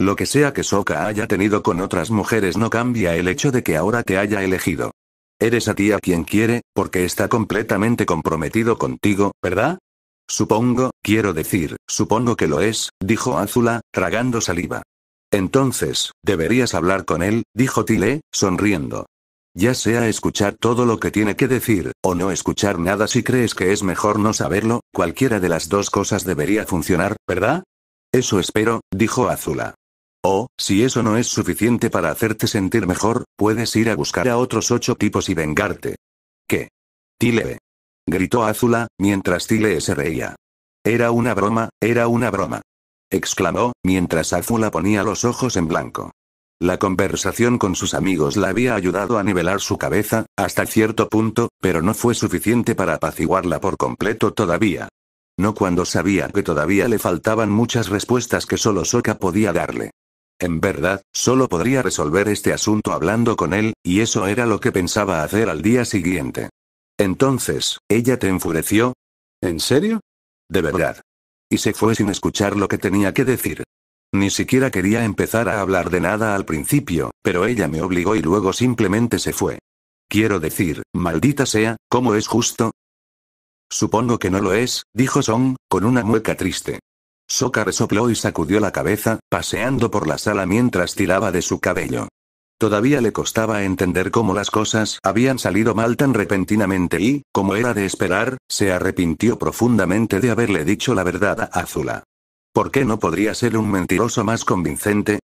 Lo que sea que Soka haya tenido con otras mujeres no cambia el hecho de que ahora te haya elegido. Eres a ti a quien quiere, porque está completamente comprometido contigo, ¿verdad? Supongo, quiero decir, supongo que lo es, dijo Azula, tragando saliva. Entonces, deberías hablar con él, dijo Tile, sonriendo. Ya sea escuchar todo lo que tiene que decir, o no escuchar nada si crees que es mejor no saberlo, cualquiera de las dos cosas debería funcionar, ¿verdad? Eso espero, dijo Azula. O, oh, si eso no es suficiente para hacerte sentir mejor, puedes ir a buscar a otros ocho tipos y vengarte. ¿Qué? Tile. Gritó Azula, mientras Tile se reía. Era una broma, era una broma. Exclamó, mientras Azula ponía los ojos en blanco. La conversación con sus amigos la había ayudado a nivelar su cabeza, hasta cierto punto, pero no fue suficiente para apaciguarla por completo todavía. No cuando sabía que todavía le faltaban muchas respuestas que solo Soka podía darle. En verdad, solo podría resolver este asunto hablando con él, y eso era lo que pensaba hacer al día siguiente. Entonces, ¿ella te enfureció? ¿En serio? De verdad. Y se fue sin escuchar lo que tenía que decir. Ni siquiera quería empezar a hablar de nada al principio, pero ella me obligó y luego simplemente se fue. Quiero decir, maldita sea, ¿cómo es justo? Supongo que no lo es, dijo Song, con una mueca triste. Soka resopló y sacudió la cabeza, paseando por la sala mientras tiraba de su cabello. Todavía le costaba entender cómo las cosas habían salido mal tan repentinamente y, como era de esperar, se arrepintió profundamente de haberle dicho la verdad a Azula. ¿Por qué no podría ser un mentiroso más convincente?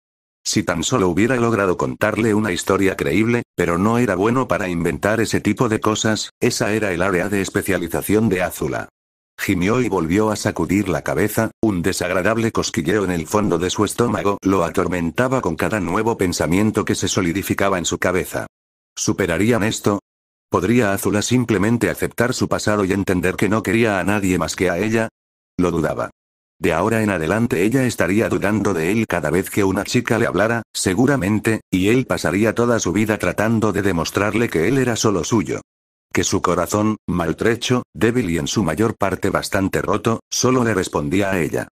Si tan solo hubiera logrado contarle una historia creíble, pero no era bueno para inventar ese tipo de cosas, esa era el área de especialización de Azula. Gimió y volvió a sacudir la cabeza, un desagradable cosquilleo en el fondo de su estómago lo atormentaba con cada nuevo pensamiento que se solidificaba en su cabeza. ¿Superarían esto? ¿Podría Azula simplemente aceptar su pasado y entender que no quería a nadie más que a ella? Lo dudaba. De ahora en adelante ella estaría dudando de él cada vez que una chica le hablara, seguramente, y él pasaría toda su vida tratando de demostrarle que él era solo suyo que su corazón, maltrecho, débil y en su mayor parte bastante roto, solo le respondía a ella.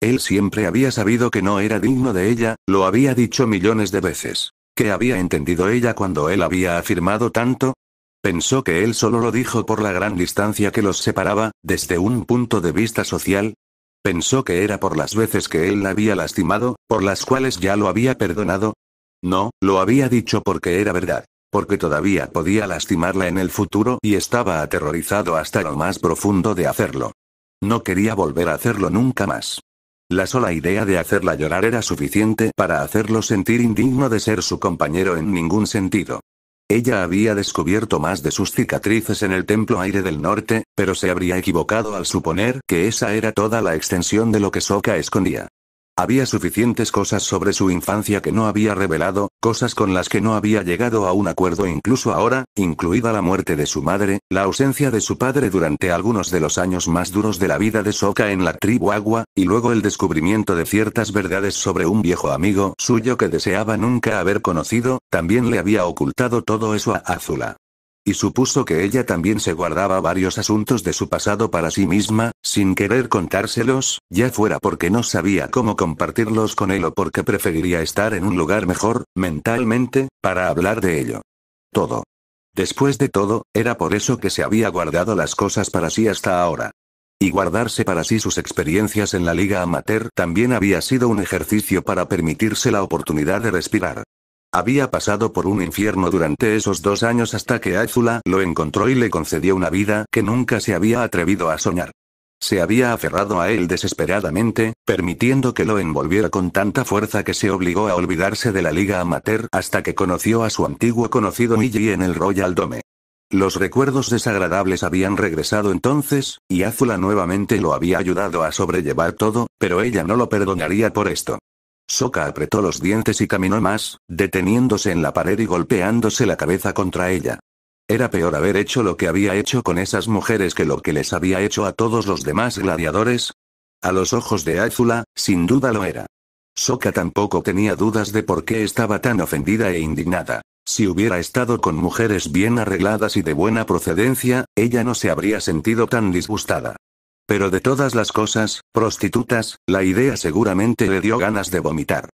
Él siempre había sabido que no era digno de ella, lo había dicho millones de veces. ¿Qué había entendido ella cuando él había afirmado tanto? Pensó que él solo lo dijo por la gran distancia que los separaba, desde un punto de vista social. Pensó que era por las veces que él la había lastimado, por las cuales ya lo había perdonado. No, lo había dicho porque era verdad porque todavía podía lastimarla en el futuro y estaba aterrorizado hasta lo más profundo de hacerlo. No quería volver a hacerlo nunca más. La sola idea de hacerla llorar era suficiente para hacerlo sentir indigno de ser su compañero en ningún sentido. Ella había descubierto más de sus cicatrices en el templo aire del norte, pero se habría equivocado al suponer que esa era toda la extensión de lo que Soka escondía. Había suficientes cosas sobre su infancia que no había revelado, cosas con las que no había llegado a un acuerdo incluso ahora, incluida la muerte de su madre, la ausencia de su padre durante algunos de los años más duros de la vida de Soka en la tribu Agua, y luego el descubrimiento de ciertas verdades sobre un viejo amigo suyo que deseaba nunca haber conocido, también le había ocultado todo eso a Azula y supuso que ella también se guardaba varios asuntos de su pasado para sí misma, sin querer contárselos, ya fuera porque no sabía cómo compartirlos con él o porque preferiría estar en un lugar mejor, mentalmente, para hablar de ello. Todo. Después de todo, era por eso que se había guardado las cosas para sí hasta ahora. Y guardarse para sí sus experiencias en la liga amateur también había sido un ejercicio para permitirse la oportunidad de respirar. Había pasado por un infierno durante esos dos años hasta que Azula lo encontró y le concedió una vida que nunca se había atrevido a soñar. Se había aferrado a él desesperadamente, permitiendo que lo envolviera con tanta fuerza que se obligó a olvidarse de la liga amateur hasta que conoció a su antiguo conocido Miji en el Royal Dome. Los recuerdos desagradables habían regresado entonces, y Azula nuevamente lo había ayudado a sobrellevar todo, pero ella no lo perdonaría por esto. Soka apretó los dientes y caminó más, deteniéndose en la pared y golpeándose la cabeza contra ella. Era peor haber hecho lo que había hecho con esas mujeres que lo que les había hecho a todos los demás gladiadores. A los ojos de Azula, sin duda lo era. Soka tampoco tenía dudas de por qué estaba tan ofendida e indignada. Si hubiera estado con mujeres bien arregladas y de buena procedencia, ella no se habría sentido tan disgustada. Pero de todas las cosas, prostitutas, la idea seguramente le dio ganas de vomitar.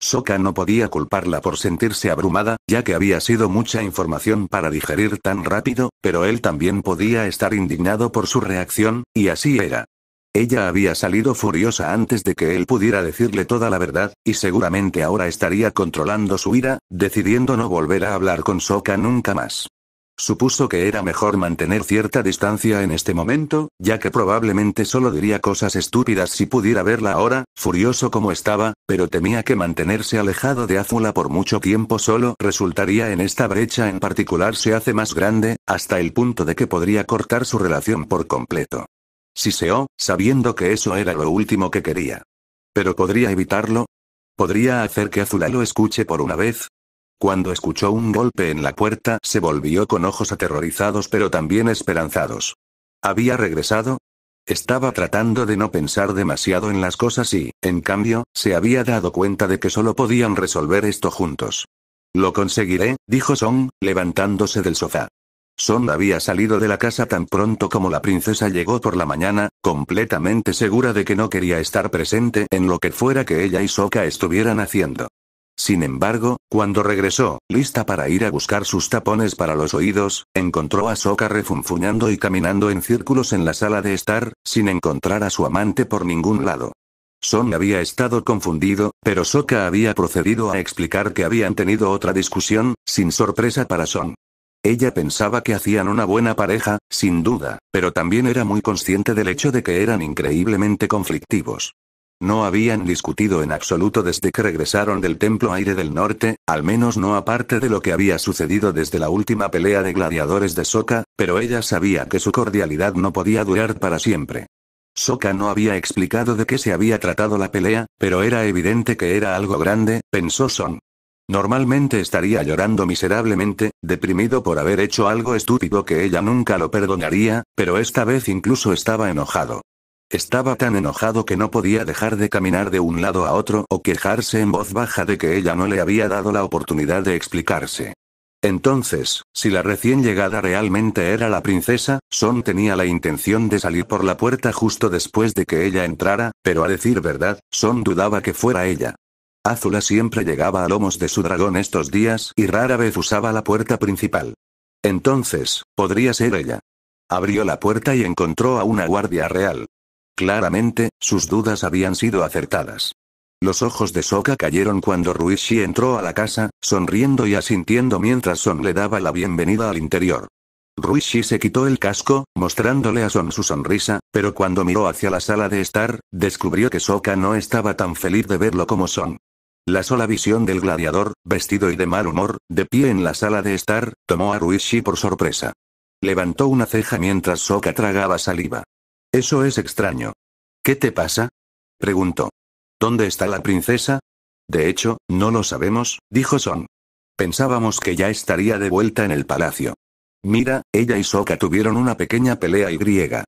Soka no podía culparla por sentirse abrumada, ya que había sido mucha información para digerir tan rápido, pero él también podía estar indignado por su reacción, y así era. Ella había salido furiosa antes de que él pudiera decirle toda la verdad, y seguramente ahora estaría controlando su ira, decidiendo no volver a hablar con Soka nunca más. Supuso que era mejor mantener cierta distancia en este momento, ya que probablemente solo diría cosas estúpidas si pudiera verla ahora, furioso como estaba, pero temía que mantenerse alejado de Azula por mucho tiempo solo resultaría en esta brecha en particular se hace más grande, hasta el punto de que podría cortar su relación por completo. Siseó, sabiendo que eso era lo último que quería. Pero podría evitarlo, ¿Podría hacer que Azula lo escuche por una vez? Cuando escuchó un golpe en la puerta se volvió con ojos aterrorizados pero también esperanzados. ¿Había regresado? Estaba tratando de no pensar demasiado en las cosas y, en cambio, se había dado cuenta de que solo podían resolver esto juntos. Lo conseguiré, dijo Song, levantándose del sofá. Song había salido de la casa tan pronto como la princesa llegó por la mañana, completamente segura de que no quería estar presente en lo que fuera que ella y Soka estuvieran haciendo. Sin embargo, cuando regresó, lista para ir a buscar sus tapones para los oídos, encontró a Soka refunfuñando y caminando en círculos en la sala de estar, sin encontrar a su amante por ningún lado. Son había estado confundido, pero Soka había procedido a explicar que habían tenido otra discusión, sin sorpresa para Son. Ella pensaba que hacían una buena pareja, sin duda, pero también era muy consciente del hecho de que eran increíblemente conflictivos. No habían discutido en absoluto desde que regresaron del Templo Aire del Norte, al menos no aparte de lo que había sucedido desde la última pelea de gladiadores de Soka, pero ella sabía que su cordialidad no podía durar para siempre. Soka no había explicado de qué se había tratado la pelea, pero era evidente que era algo grande, pensó Son. Normalmente estaría llorando miserablemente, deprimido por haber hecho algo estúpido que ella nunca lo perdonaría, pero esta vez incluso estaba enojado. Estaba tan enojado que no podía dejar de caminar de un lado a otro o quejarse en voz baja de que ella no le había dado la oportunidad de explicarse. Entonces, si la recién llegada realmente era la princesa, Son tenía la intención de salir por la puerta justo después de que ella entrara, pero a decir verdad, Son dudaba que fuera ella. Azula siempre llegaba a lomos de su dragón estos días y rara vez usaba la puerta principal. Entonces, podría ser ella. Abrió la puerta y encontró a una guardia real. Claramente, sus dudas habían sido acertadas. Los ojos de Soka cayeron cuando Ruishi entró a la casa, sonriendo y asintiendo mientras Son le daba la bienvenida al interior. Ruishi se quitó el casco, mostrándole a Son su sonrisa, pero cuando miró hacia la sala de estar, descubrió que Soka no estaba tan feliz de verlo como Son. La sola visión del gladiador, vestido y de mal humor, de pie en la sala de estar, tomó a Ruishi por sorpresa. Levantó una ceja mientras Soka tragaba saliva. Eso es extraño. ¿Qué te pasa? preguntó. ¿Dónde está la princesa? De hecho, no lo sabemos, dijo Son. Pensábamos que ya estaría de vuelta en el palacio. Mira, ella y Soka tuvieron una pequeña pelea y griega.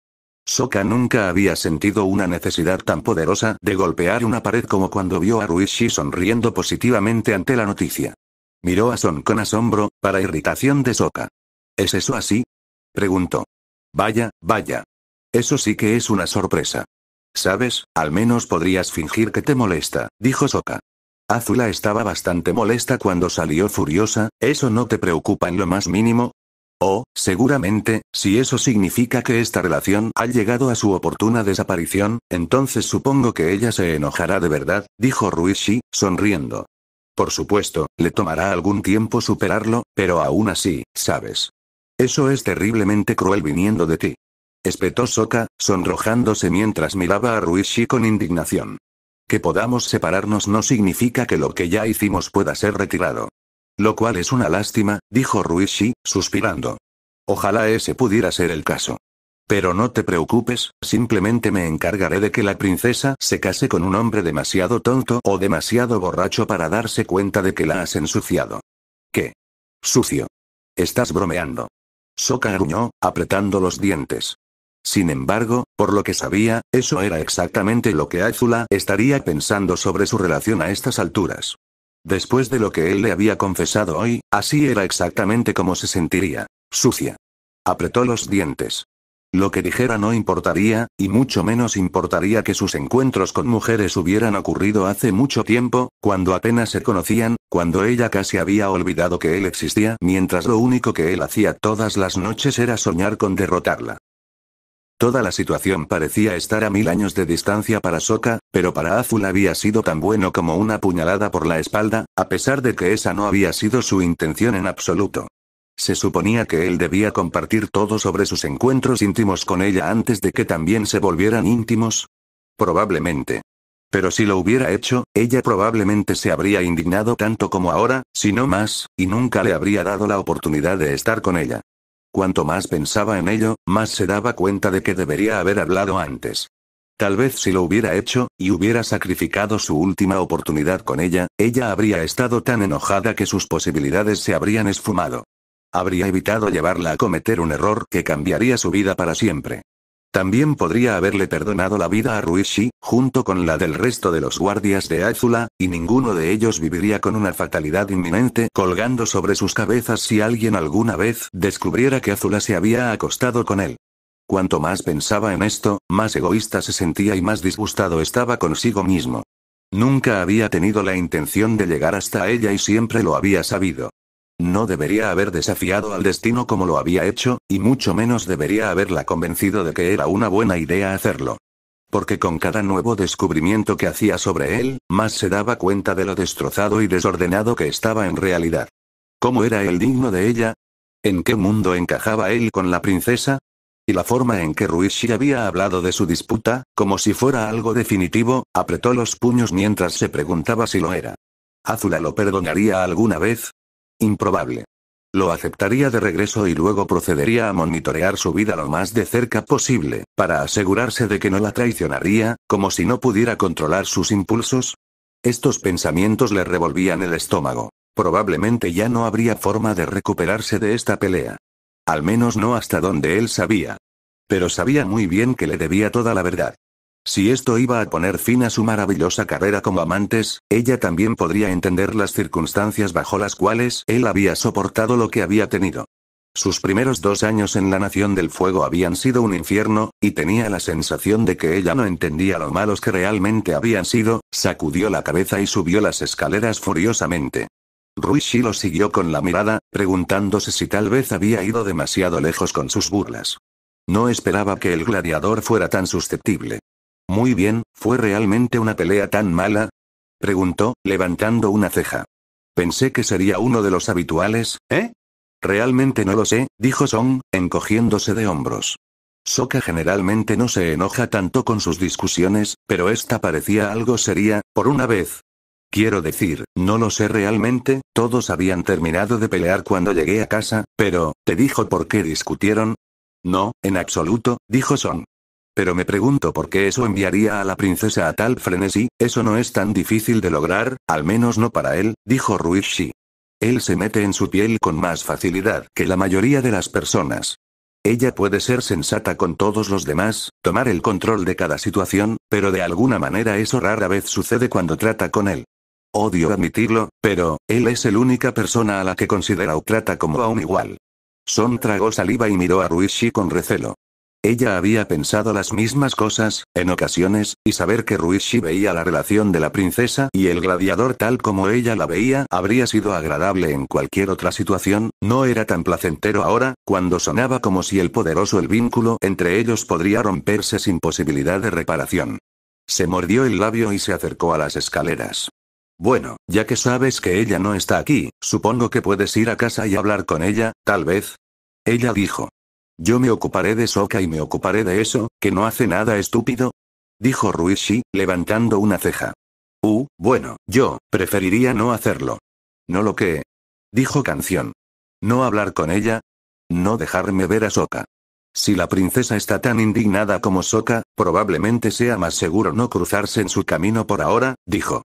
Soka nunca había sentido una necesidad tan poderosa de golpear una pared como cuando vio a Ruishi sonriendo positivamente ante la noticia. Miró a Son con asombro, para irritación de Soka. ¿Es eso así? preguntó. Vaya, vaya. Eso sí que es una sorpresa. Sabes, al menos podrías fingir que te molesta, dijo Soka. Azula estaba bastante molesta cuando salió furiosa, ¿eso no te preocupa en lo más mínimo? Oh, seguramente, si eso significa que esta relación ha llegado a su oportuna desaparición, entonces supongo que ella se enojará de verdad, dijo Ruishi, sonriendo. Por supuesto, le tomará algún tiempo superarlo, pero aún así, sabes. Eso es terriblemente cruel viniendo de ti espetó Soka, sonrojándose mientras miraba a Ruishi con indignación. Que podamos separarnos no significa que lo que ya hicimos pueda ser retirado. Lo cual es una lástima, dijo Ruishi, suspirando. Ojalá ese pudiera ser el caso. Pero no te preocupes, simplemente me encargaré de que la princesa se case con un hombre demasiado tonto o demasiado borracho para darse cuenta de que la has ensuciado. ¿Qué? Sucio. Estás bromeando. Soka gruñó, apretando los dientes. Sin embargo, por lo que sabía, eso era exactamente lo que Azula estaría pensando sobre su relación a estas alturas. Después de lo que él le había confesado hoy, así era exactamente como se sentiría. Sucia. Apretó los dientes. Lo que dijera no importaría, y mucho menos importaría que sus encuentros con mujeres hubieran ocurrido hace mucho tiempo, cuando apenas se conocían, cuando ella casi había olvidado que él existía, mientras lo único que él hacía todas las noches era soñar con derrotarla. Toda la situación parecía estar a mil años de distancia para Soka, pero para Azul había sido tan bueno como una puñalada por la espalda, a pesar de que esa no había sido su intención en absoluto. Se suponía que él debía compartir todo sobre sus encuentros íntimos con ella antes de que también se volvieran íntimos. Probablemente. Pero si lo hubiera hecho, ella probablemente se habría indignado tanto como ahora, si no más, y nunca le habría dado la oportunidad de estar con ella. Cuanto más pensaba en ello, más se daba cuenta de que debería haber hablado antes. Tal vez si lo hubiera hecho, y hubiera sacrificado su última oportunidad con ella, ella habría estado tan enojada que sus posibilidades se habrían esfumado. Habría evitado llevarla a cometer un error que cambiaría su vida para siempre. También podría haberle perdonado la vida a Ruishi, junto con la del resto de los guardias de Azula, y ninguno de ellos viviría con una fatalidad inminente colgando sobre sus cabezas si alguien alguna vez descubriera que Azula se había acostado con él. Cuanto más pensaba en esto, más egoísta se sentía y más disgustado estaba consigo mismo. Nunca había tenido la intención de llegar hasta ella y siempre lo había sabido. No debería haber desafiado al destino como lo había hecho, y mucho menos debería haberla convencido de que era una buena idea hacerlo. Porque con cada nuevo descubrimiento que hacía sobre él, más se daba cuenta de lo destrozado y desordenado que estaba en realidad. ¿Cómo era el digno de ella? ¿En qué mundo encajaba él con la princesa? Y la forma en que Ruishi había hablado de su disputa, como si fuera algo definitivo, apretó los puños mientras se preguntaba si lo era. Azula lo perdonaría alguna vez, Improbable. Lo aceptaría de regreso y luego procedería a monitorear su vida lo más de cerca posible, para asegurarse de que no la traicionaría, como si no pudiera controlar sus impulsos. Estos pensamientos le revolvían el estómago. Probablemente ya no habría forma de recuperarse de esta pelea. Al menos no hasta donde él sabía. Pero sabía muy bien que le debía toda la verdad. Si esto iba a poner fin a su maravillosa carrera como amantes, ella también podría entender las circunstancias bajo las cuales él había soportado lo que había tenido. Sus primeros dos años en la Nación del Fuego habían sido un infierno, y tenía la sensación de que ella no entendía lo malos que realmente habían sido, sacudió la cabeza y subió las escaleras furiosamente. Ruishi lo siguió con la mirada, preguntándose si tal vez había ido demasiado lejos con sus burlas. No esperaba que el gladiador fuera tan susceptible. Muy bien, ¿fue realmente una pelea tan mala? preguntó, levantando una ceja. Pensé que sería uno de los habituales, ¿eh? Realmente no lo sé, dijo Song, encogiéndose de hombros. Soka generalmente no se enoja tanto con sus discusiones, pero esta parecía algo seria, por una vez. Quiero decir, no lo sé realmente, todos habían terminado de pelear cuando llegué a casa, pero, ¿te dijo por qué discutieron? No, en absoluto, dijo Song. Pero me pregunto por qué eso enviaría a la princesa a tal frenesí, eso no es tan difícil de lograr, al menos no para él, dijo Ruishi. Él se mete en su piel con más facilidad que la mayoría de las personas. Ella puede ser sensata con todos los demás, tomar el control de cada situación, pero de alguna manera eso rara vez sucede cuando trata con él. Odio admitirlo, pero, él es el única persona a la que considera o trata como a un igual. Son tragó saliva y miró a Ruishi con recelo. Ella había pensado las mismas cosas, en ocasiones, y saber que Ruishi veía la relación de la princesa y el gladiador tal como ella la veía habría sido agradable en cualquier otra situación, no era tan placentero ahora, cuando sonaba como si el poderoso el vínculo entre ellos podría romperse sin posibilidad de reparación. Se mordió el labio y se acercó a las escaleras. Bueno, ya que sabes que ella no está aquí, supongo que puedes ir a casa y hablar con ella, tal vez. Ella dijo. Yo me ocuparé de Soka y me ocuparé de eso, que no hace nada estúpido. Dijo Ruishi, levantando una ceja. Uh, bueno, yo, preferiría no hacerlo. No lo que... Dijo Canción. No hablar con ella. No dejarme ver a Soka. Si la princesa está tan indignada como Soka, probablemente sea más seguro no cruzarse en su camino por ahora, dijo.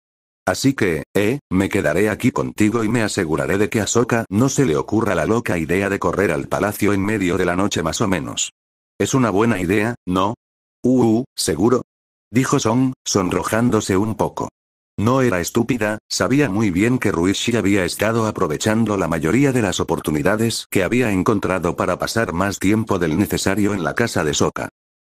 Así que, eh, me quedaré aquí contigo y me aseguraré de que a Soka no se le ocurra la loca idea de correr al palacio en medio de la noche más o menos. Es una buena idea, ¿no? Uh, uh seguro. Dijo Song, sonrojándose un poco. No era estúpida, sabía muy bien que Ruishi había estado aprovechando la mayoría de las oportunidades que había encontrado para pasar más tiempo del necesario en la casa de Soka.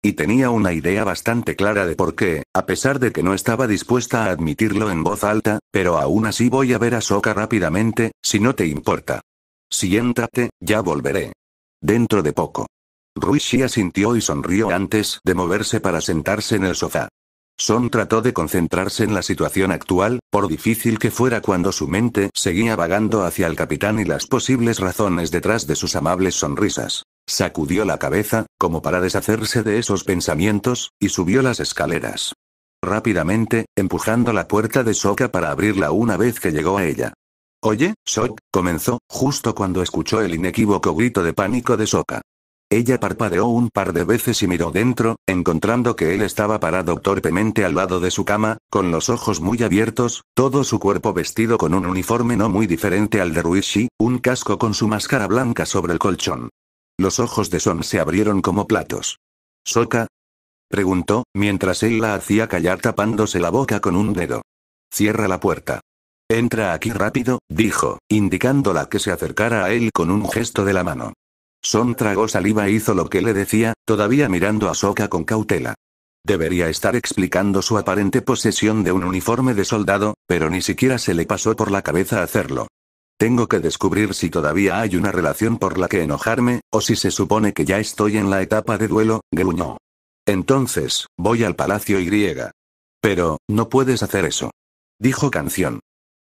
Y tenía una idea bastante clara de por qué, a pesar de que no estaba dispuesta a admitirlo en voz alta, pero aún así voy a ver a Soka rápidamente, si no te importa. Siéntate, ya volveré. Dentro de poco. Ruishi asintió y sonrió antes de moverse para sentarse en el sofá. Son trató de concentrarse en la situación actual, por difícil que fuera cuando su mente seguía vagando hacia el capitán y las posibles razones detrás de sus amables sonrisas. Sacudió la cabeza, como para deshacerse de esos pensamientos, y subió las escaleras. Rápidamente, empujando la puerta de Soka para abrirla una vez que llegó a ella. Oye, Sok, comenzó, justo cuando escuchó el inequívoco grito de pánico de Soka. Ella parpadeó un par de veces y miró dentro, encontrando que él estaba parado torpemente al lado de su cama, con los ojos muy abiertos, todo su cuerpo vestido con un uniforme no muy diferente al de Ruishi, un casco con su máscara blanca sobre el colchón. Los ojos de Son se abrieron como platos. ¿Soka? preguntó, mientras él la hacía callar tapándose la boca con un dedo. Cierra la puerta. Entra aquí rápido, dijo, indicándola que se acercara a él con un gesto de la mano. Son tragó saliva e hizo lo que le decía, todavía mirando a Soka con cautela. Debería estar explicando su aparente posesión de un uniforme de soldado, pero ni siquiera se le pasó por la cabeza hacerlo. Tengo que descubrir si todavía hay una relación por la que enojarme, o si se supone que ya estoy en la etapa de duelo, gruñó. Entonces, voy al palacio y Pero, no puedes hacer eso. Dijo Canción.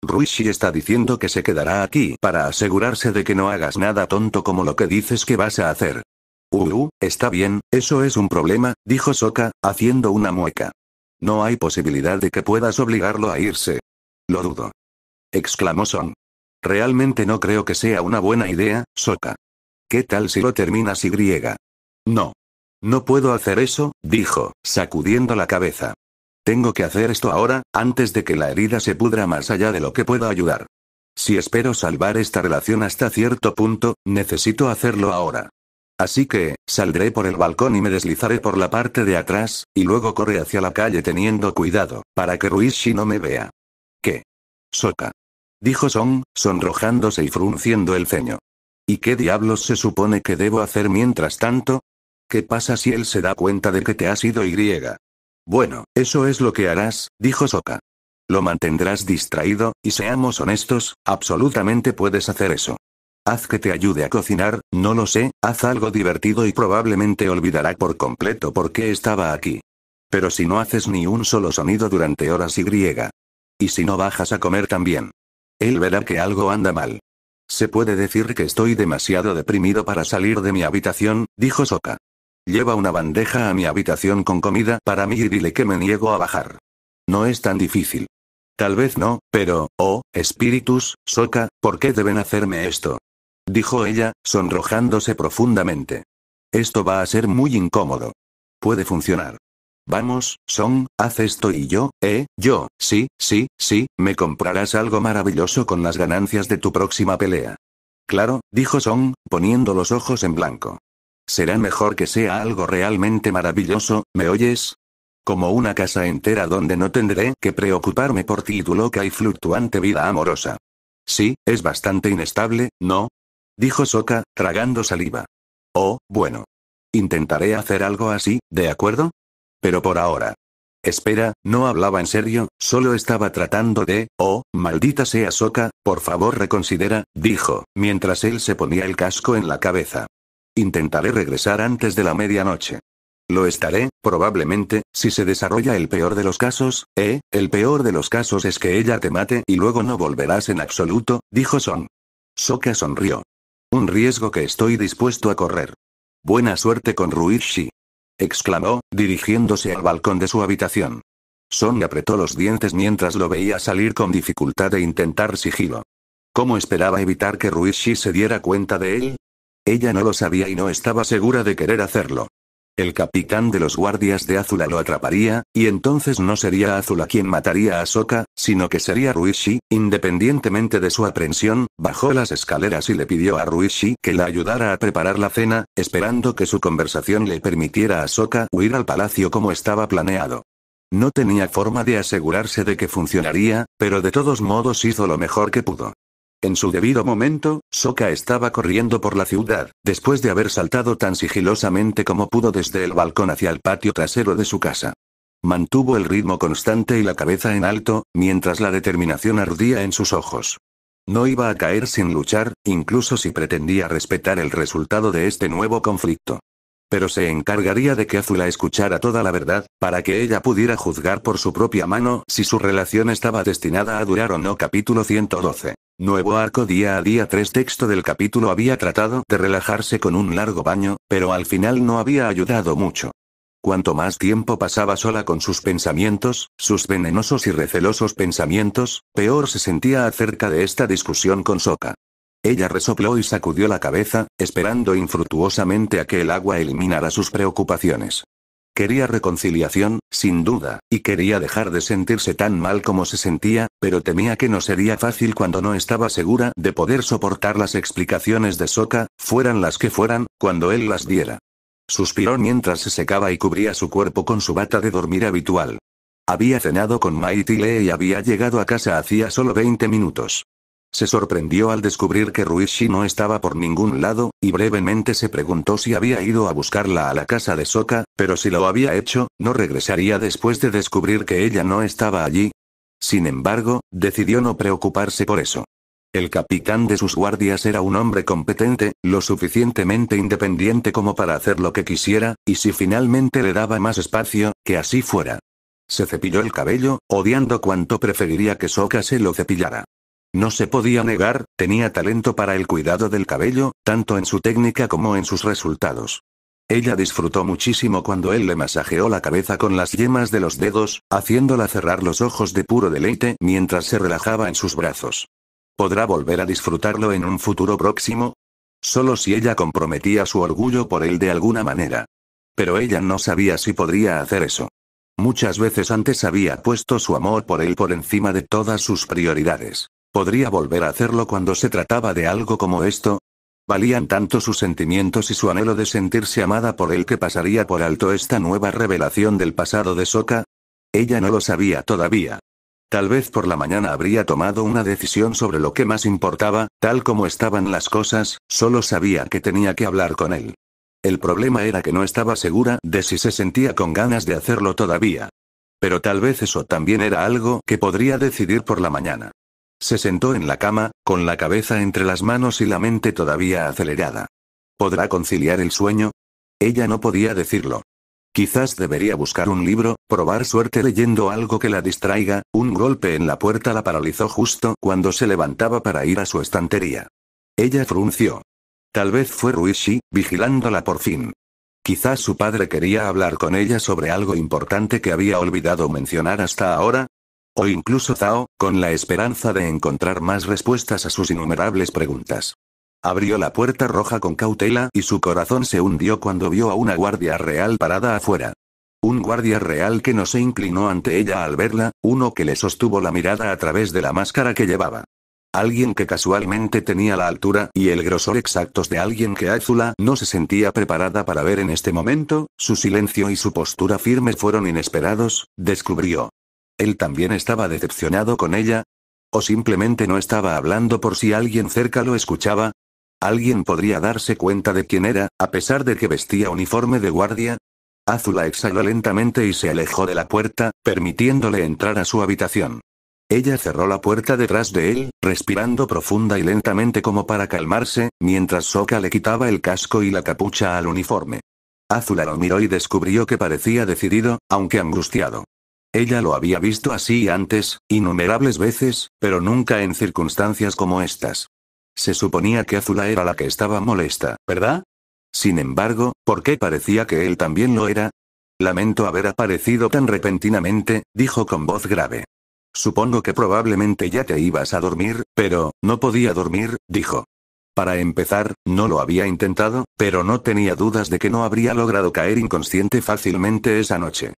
Ruishi está diciendo que se quedará aquí para asegurarse de que no hagas nada tonto como lo que dices que vas a hacer. Uru, está bien, eso es un problema, dijo Soka, haciendo una mueca. No hay posibilidad de que puedas obligarlo a irse. Lo dudo. Exclamó Son. Realmente no creo que sea una buena idea, Soka. ¿Qué tal si lo terminas y griega? No. No puedo hacer eso, dijo, sacudiendo la cabeza. Tengo que hacer esto ahora, antes de que la herida se pudra más allá de lo que pueda ayudar. Si espero salvar esta relación hasta cierto punto, necesito hacerlo ahora. Así que, saldré por el balcón y me deslizaré por la parte de atrás, y luego corre hacia la calle teniendo cuidado, para que Ruishi no me vea. ¿Qué? Soka dijo Song, sonrojándose y frunciendo el ceño. ¿Y qué diablos se supone que debo hacer mientras tanto? ¿Qué pasa si él se da cuenta de que te has ido y Bueno, eso es lo que harás, dijo Soka. Lo mantendrás distraído, y seamos honestos, absolutamente puedes hacer eso. Haz que te ayude a cocinar, no lo sé, haz algo divertido y probablemente olvidará por completo por qué estaba aquí. Pero si no haces ni un solo sonido durante horas y Y si no bajas a comer también. Él verá que algo anda mal. Se puede decir que estoy demasiado deprimido para salir de mi habitación, dijo Soka. Lleva una bandeja a mi habitación con comida para mí y dile que me niego a bajar. No es tan difícil. Tal vez no, pero, oh, espíritus, Soka, ¿por qué deben hacerme esto? Dijo ella, sonrojándose profundamente. Esto va a ser muy incómodo. Puede funcionar. Vamos, Song, haz esto y yo, eh, yo, sí, sí, sí, me comprarás algo maravilloso con las ganancias de tu próxima pelea. Claro, dijo Song, poniendo los ojos en blanco. Será mejor que sea algo realmente maravilloso, ¿me oyes? Como una casa entera donde no tendré que preocuparme por ti y tu loca y fluctuante vida amorosa. Sí, es bastante inestable, ¿no? Dijo Soka, tragando saliva. Oh, bueno. Intentaré hacer algo así, ¿de acuerdo? Pero por ahora. Espera, no hablaba en serio, solo estaba tratando de, oh, maldita sea Soka. por favor reconsidera, dijo, mientras él se ponía el casco en la cabeza. Intentaré regresar antes de la medianoche. Lo estaré, probablemente, si se desarrolla el peor de los casos, eh, el peor de los casos es que ella te mate y luego no volverás en absoluto, dijo Son. Soka sonrió. Un riesgo que estoy dispuesto a correr. Buena suerte con Ruishi exclamó, dirigiéndose al balcón de su habitación. Son apretó los dientes mientras lo veía salir con dificultad e intentar sigilo. ¿Cómo esperaba evitar que Ruishi se diera cuenta de él? Ella no lo sabía y no estaba segura de querer hacerlo. El capitán de los guardias de Azula lo atraparía, y entonces no sería Azula quien mataría a Soka, sino que sería Ruishi, independientemente de su aprensión, bajó las escaleras y le pidió a Ruishi que la ayudara a preparar la cena, esperando que su conversación le permitiera a Soka huir al palacio como estaba planeado. No tenía forma de asegurarse de que funcionaría, pero de todos modos hizo lo mejor que pudo. En su debido momento, Soka estaba corriendo por la ciudad, después de haber saltado tan sigilosamente como pudo desde el balcón hacia el patio trasero de su casa. Mantuvo el ritmo constante y la cabeza en alto, mientras la determinación ardía en sus ojos. No iba a caer sin luchar, incluso si pretendía respetar el resultado de este nuevo conflicto. Pero se encargaría de que Azula escuchara toda la verdad, para que ella pudiera juzgar por su propia mano si su relación estaba destinada a durar o no. Capítulo 112. Nuevo arco día a día 3 texto del capítulo había tratado de relajarse con un largo baño, pero al final no había ayudado mucho. Cuanto más tiempo pasaba sola con sus pensamientos, sus venenosos y recelosos pensamientos, peor se sentía acerca de esta discusión con Soka. Ella resopló y sacudió la cabeza, esperando infructuosamente a que el agua eliminara sus preocupaciones. Quería reconciliación, sin duda, y quería dejar de sentirse tan mal como se sentía, pero temía que no sería fácil cuando no estaba segura de poder soportar las explicaciones de Soka, fueran las que fueran, cuando él las diera. Suspiró mientras se secaba y cubría su cuerpo con su bata de dormir habitual. Había cenado con Maitile y había llegado a casa hacía solo 20 minutos. Se sorprendió al descubrir que Ruishi no estaba por ningún lado, y brevemente se preguntó si había ido a buscarla a la casa de Soka, pero si lo había hecho, no regresaría después de descubrir que ella no estaba allí. Sin embargo, decidió no preocuparse por eso. El capitán de sus guardias era un hombre competente, lo suficientemente independiente como para hacer lo que quisiera, y si finalmente le daba más espacio, que así fuera. Se cepilló el cabello, odiando cuanto preferiría que Soka se lo cepillara. No se podía negar, tenía talento para el cuidado del cabello, tanto en su técnica como en sus resultados. Ella disfrutó muchísimo cuando él le masajeó la cabeza con las yemas de los dedos, haciéndola cerrar los ojos de puro deleite mientras se relajaba en sus brazos. ¿Podrá volver a disfrutarlo en un futuro próximo? Solo si ella comprometía su orgullo por él de alguna manera. Pero ella no sabía si podría hacer eso. Muchas veces antes había puesto su amor por él por encima de todas sus prioridades. Podría volver a hacerlo cuando se trataba de algo como esto. Valían tanto sus sentimientos y su anhelo de sentirse amada por él que pasaría por alto esta nueva revelación del pasado de Soka. Ella no lo sabía todavía. Tal vez por la mañana habría tomado una decisión sobre lo que más importaba, tal como estaban las cosas, solo sabía que tenía que hablar con él. El problema era que no estaba segura de si se sentía con ganas de hacerlo todavía. Pero tal vez eso también era algo que podría decidir por la mañana. Se sentó en la cama, con la cabeza entre las manos y la mente todavía acelerada. ¿Podrá conciliar el sueño? Ella no podía decirlo. Quizás debería buscar un libro, probar suerte leyendo algo que la distraiga, un golpe en la puerta la paralizó justo cuando se levantaba para ir a su estantería. Ella frunció. Tal vez fue Ruishi, vigilándola por fin. Quizás su padre quería hablar con ella sobre algo importante que había olvidado mencionar hasta ahora, o incluso Zhao, con la esperanza de encontrar más respuestas a sus innumerables preguntas. Abrió la puerta roja con cautela y su corazón se hundió cuando vio a una guardia real parada afuera. Un guardia real que no se inclinó ante ella al verla, uno que le sostuvo la mirada a través de la máscara que llevaba. Alguien que casualmente tenía la altura y el grosor exactos de alguien que Azula no se sentía preparada para ver en este momento, su silencio y su postura firme fueron inesperados, descubrió. Él también estaba decepcionado con ella. O simplemente no estaba hablando por si alguien cerca lo escuchaba. ¿Alguien podría darse cuenta de quién era, a pesar de que vestía uniforme de guardia? Azula exhaló lentamente y se alejó de la puerta, permitiéndole entrar a su habitación. Ella cerró la puerta detrás de él, respirando profunda y lentamente como para calmarse, mientras Soka le quitaba el casco y la capucha al uniforme. Azula lo miró y descubrió que parecía decidido, aunque angustiado. Ella lo había visto así antes, innumerables veces, pero nunca en circunstancias como estas. Se suponía que Azula era la que estaba molesta, ¿verdad? Sin embargo, ¿por qué parecía que él también lo era? Lamento haber aparecido tan repentinamente, dijo con voz grave. Supongo que probablemente ya te ibas a dormir, pero, no podía dormir, dijo. Para empezar, no lo había intentado, pero no tenía dudas de que no habría logrado caer inconsciente fácilmente esa noche.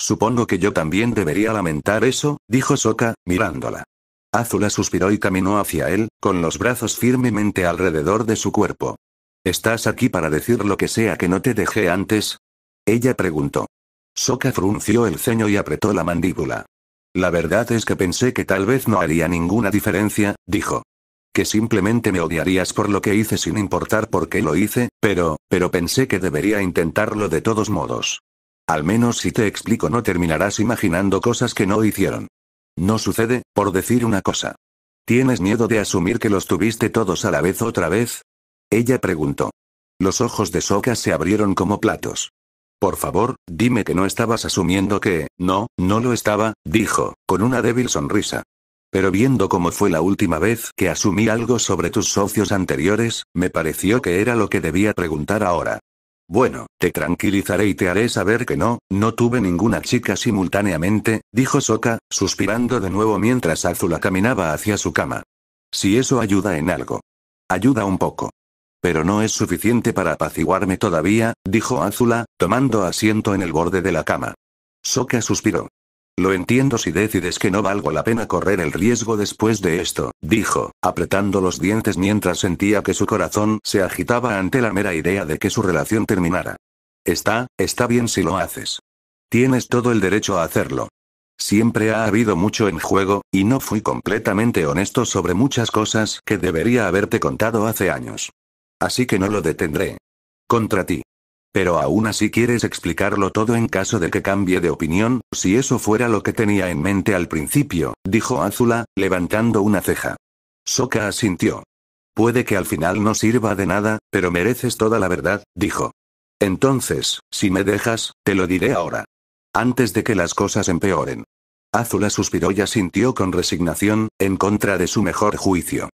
Supongo que yo también debería lamentar eso, dijo Soka, mirándola. Azula suspiró y caminó hacia él, con los brazos firmemente alrededor de su cuerpo. ¿Estás aquí para decir lo que sea que no te dejé antes? Ella preguntó. Soka frunció el ceño y apretó la mandíbula. La verdad es que pensé que tal vez no haría ninguna diferencia, dijo. Que simplemente me odiarías por lo que hice sin importar por qué lo hice, pero, pero pensé que debería intentarlo de todos modos. Al menos si te explico no terminarás imaginando cosas que no hicieron. No sucede, por decir una cosa. ¿Tienes miedo de asumir que los tuviste todos a la vez otra vez? Ella preguntó. Los ojos de Soka se abrieron como platos. Por favor, dime que no estabas asumiendo que, no, no lo estaba, dijo, con una débil sonrisa. Pero viendo cómo fue la última vez que asumí algo sobre tus socios anteriores, me pareció que era lo que debía preguntar ahora. Bueno, te tranquilizaré y te haré saber que no, no tuve ninguna chica simultáneamente, dijo Soka, suspirando de nuevo mientras Azula caminaba hacia su cama. Si eso ayuda en algo. Ayuda un poco. Pero no es suficiente para apaciguarme todavía, dijo Azula, tomando asiento en el borde de la cama. Soka suspiró. Lo entiendo si decides que no valgo la pena correr el riesgo después de esto, dijo, apretando los dientes mientras sentía que su corazón se agitaba ante la mera idea de que su relación terminara. Está, está bien si lo haces. Tienes todo el derecho a hacerlo. Siempre ha habido mucho en juego, y no fui completamente honesto sobre muchas cosas que debería haberte contado hace años. Así que no lo detendré. Contra ti. Pero aún así quieres explicarlo todo en caso de que cambie de opinión, si eso fuera lo que tenía en mente al principio, dijo Azula, levantando una ceja. Soka asintió. Puede que al final no sirva de nada, pero mereces toda la verdad, dijo. Entonces, si me dejas, te lo diré ahora. Antes de que las cosas empeoren. Azula suspiró y asintió con resignación, en contra de su mejor juicio.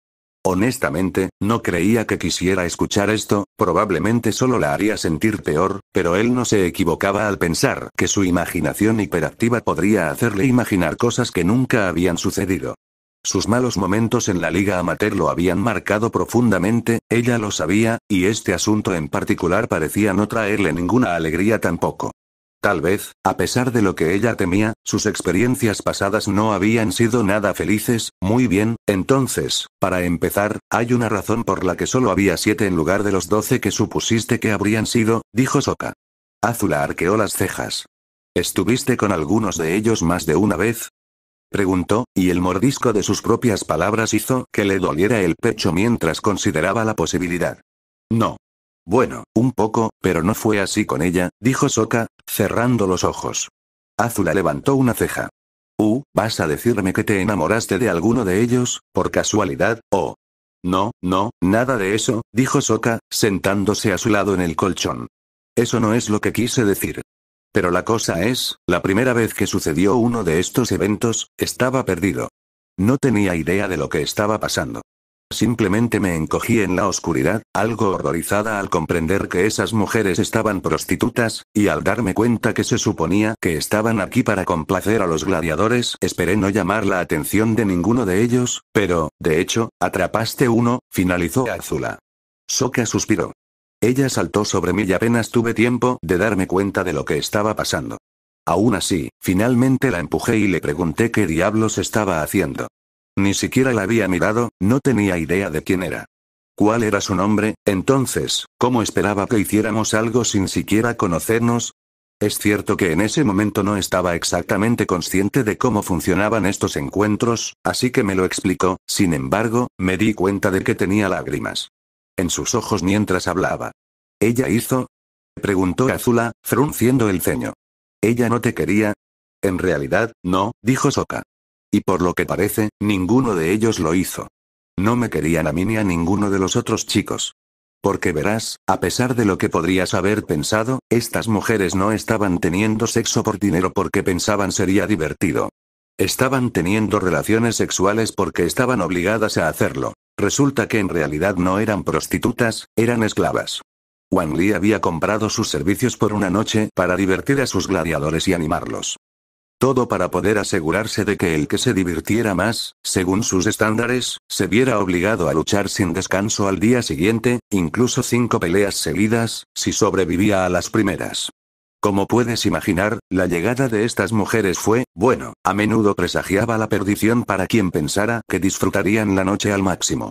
Honestamente, no creía que quisiera escuchar esto, probablemente solo la haría sentir peor, pero él no se equivocaba al pensar que su imaginación hiperactiva podría hacerle imaginar cosas que nunca habían sucedido. Sus malos momentos en la liga amateur lo habían marcado profundamente, ella lo sabía, y este asunto en particular parecía no traerle ninguna alegría tampoco. Tal vez, a pesar de lo que ella temía, sus experiencias pasadas no habían sido nada felices, muy bien, entonces, para empezar, hay una razón por la que solo había siete en lugar de los doce que supusiste que habrían sido, dijo Soka. Azula arqueó las cejas. ¿Estuviste con algunos de ellos más de una vez? Preguntó, y el mordisco de sus propias palabras hizo que le doliera el pecho mientras consideraba la posibilidad. No. Bueno, un poco, pero no fue así con ella, dijo Soka, cerrando los ojos. Azula levantó una ceja. Uh, ¿vas a decirme que te enamoraste de alguno de ellos, por casualidad, o...? Oh. No, no, nada de eso, dijo Soka, sentándose a su lado en el colchón. Eso no es lo que quise decir. Pero la cosa es, la primera vez que sucedió uno de estos eventos, estaba perdido. No tenía idea de lo que estaba pasando. Simplemente me encogí en la oscuridad, algo horrorizada al comprender que esas mujeres estaban prostitutas, y al darme cuenta que se suponía que estaban aquí para complacer a los gladiadores, esperé no llamar la atención de ninguno de ellos, pero, de hecho, atrapaste uno, finalizó Azula. Soka suspiró. Ella saltó sobre mí y apenas tuve tiempo de darme cuenta de lo que estaba pasando. Aún así, finalmente la empujé y le pregunté qué diablos estaba haciendo. Ni siquiera la había mirado, no tenía idea de quién era. ¿Cuál era su nombre? Entonces, ¿cómo esperaba que hiciéramos algo sin siquiera conocernos? Es cierto que en ese momento no estaba exactamente consciente de cómo funcionaban estos encuentros, así que me lo explicó, sin embargo, me di cuenta de que tenía lágrimas. En sus ojos mientras hablaba. ¿Ella hizo? Preguntó Azula, frunciendo el ceño. ¿Ella no te quería? En realidad, no, dijo Soka y por lo que parece, ninguno de ellos lo hizo. No me querían a mí ni a ninguno de los otros chicos. Porque verás, a pesar de lo que podrías haber pensado, estas mujeres no estaban teniendo sexo por dinero porque pensaban sería divertido. Estaban teniendo relaciones sexuales porque estaban obligadas a hacerlo. Resulta que en realidad no eran prostitutas, eran esclavas. Wang Li había comprado sus servicios por una noche para divertir a sus gladiadores y animarlos. Todo para poder asegurarse de que el que se divirtiera más, según sus estándares, se viera obligado a luchar sin descanso al día siguiente, incluso cinco peleas seguidas, si sobrevivía a las primeras. Como puedes imaginar, la llegada de estas mujeres fue, bueno, a menudo presagiaba la perdición para quien pensara que disfrutarían la noche al máximo.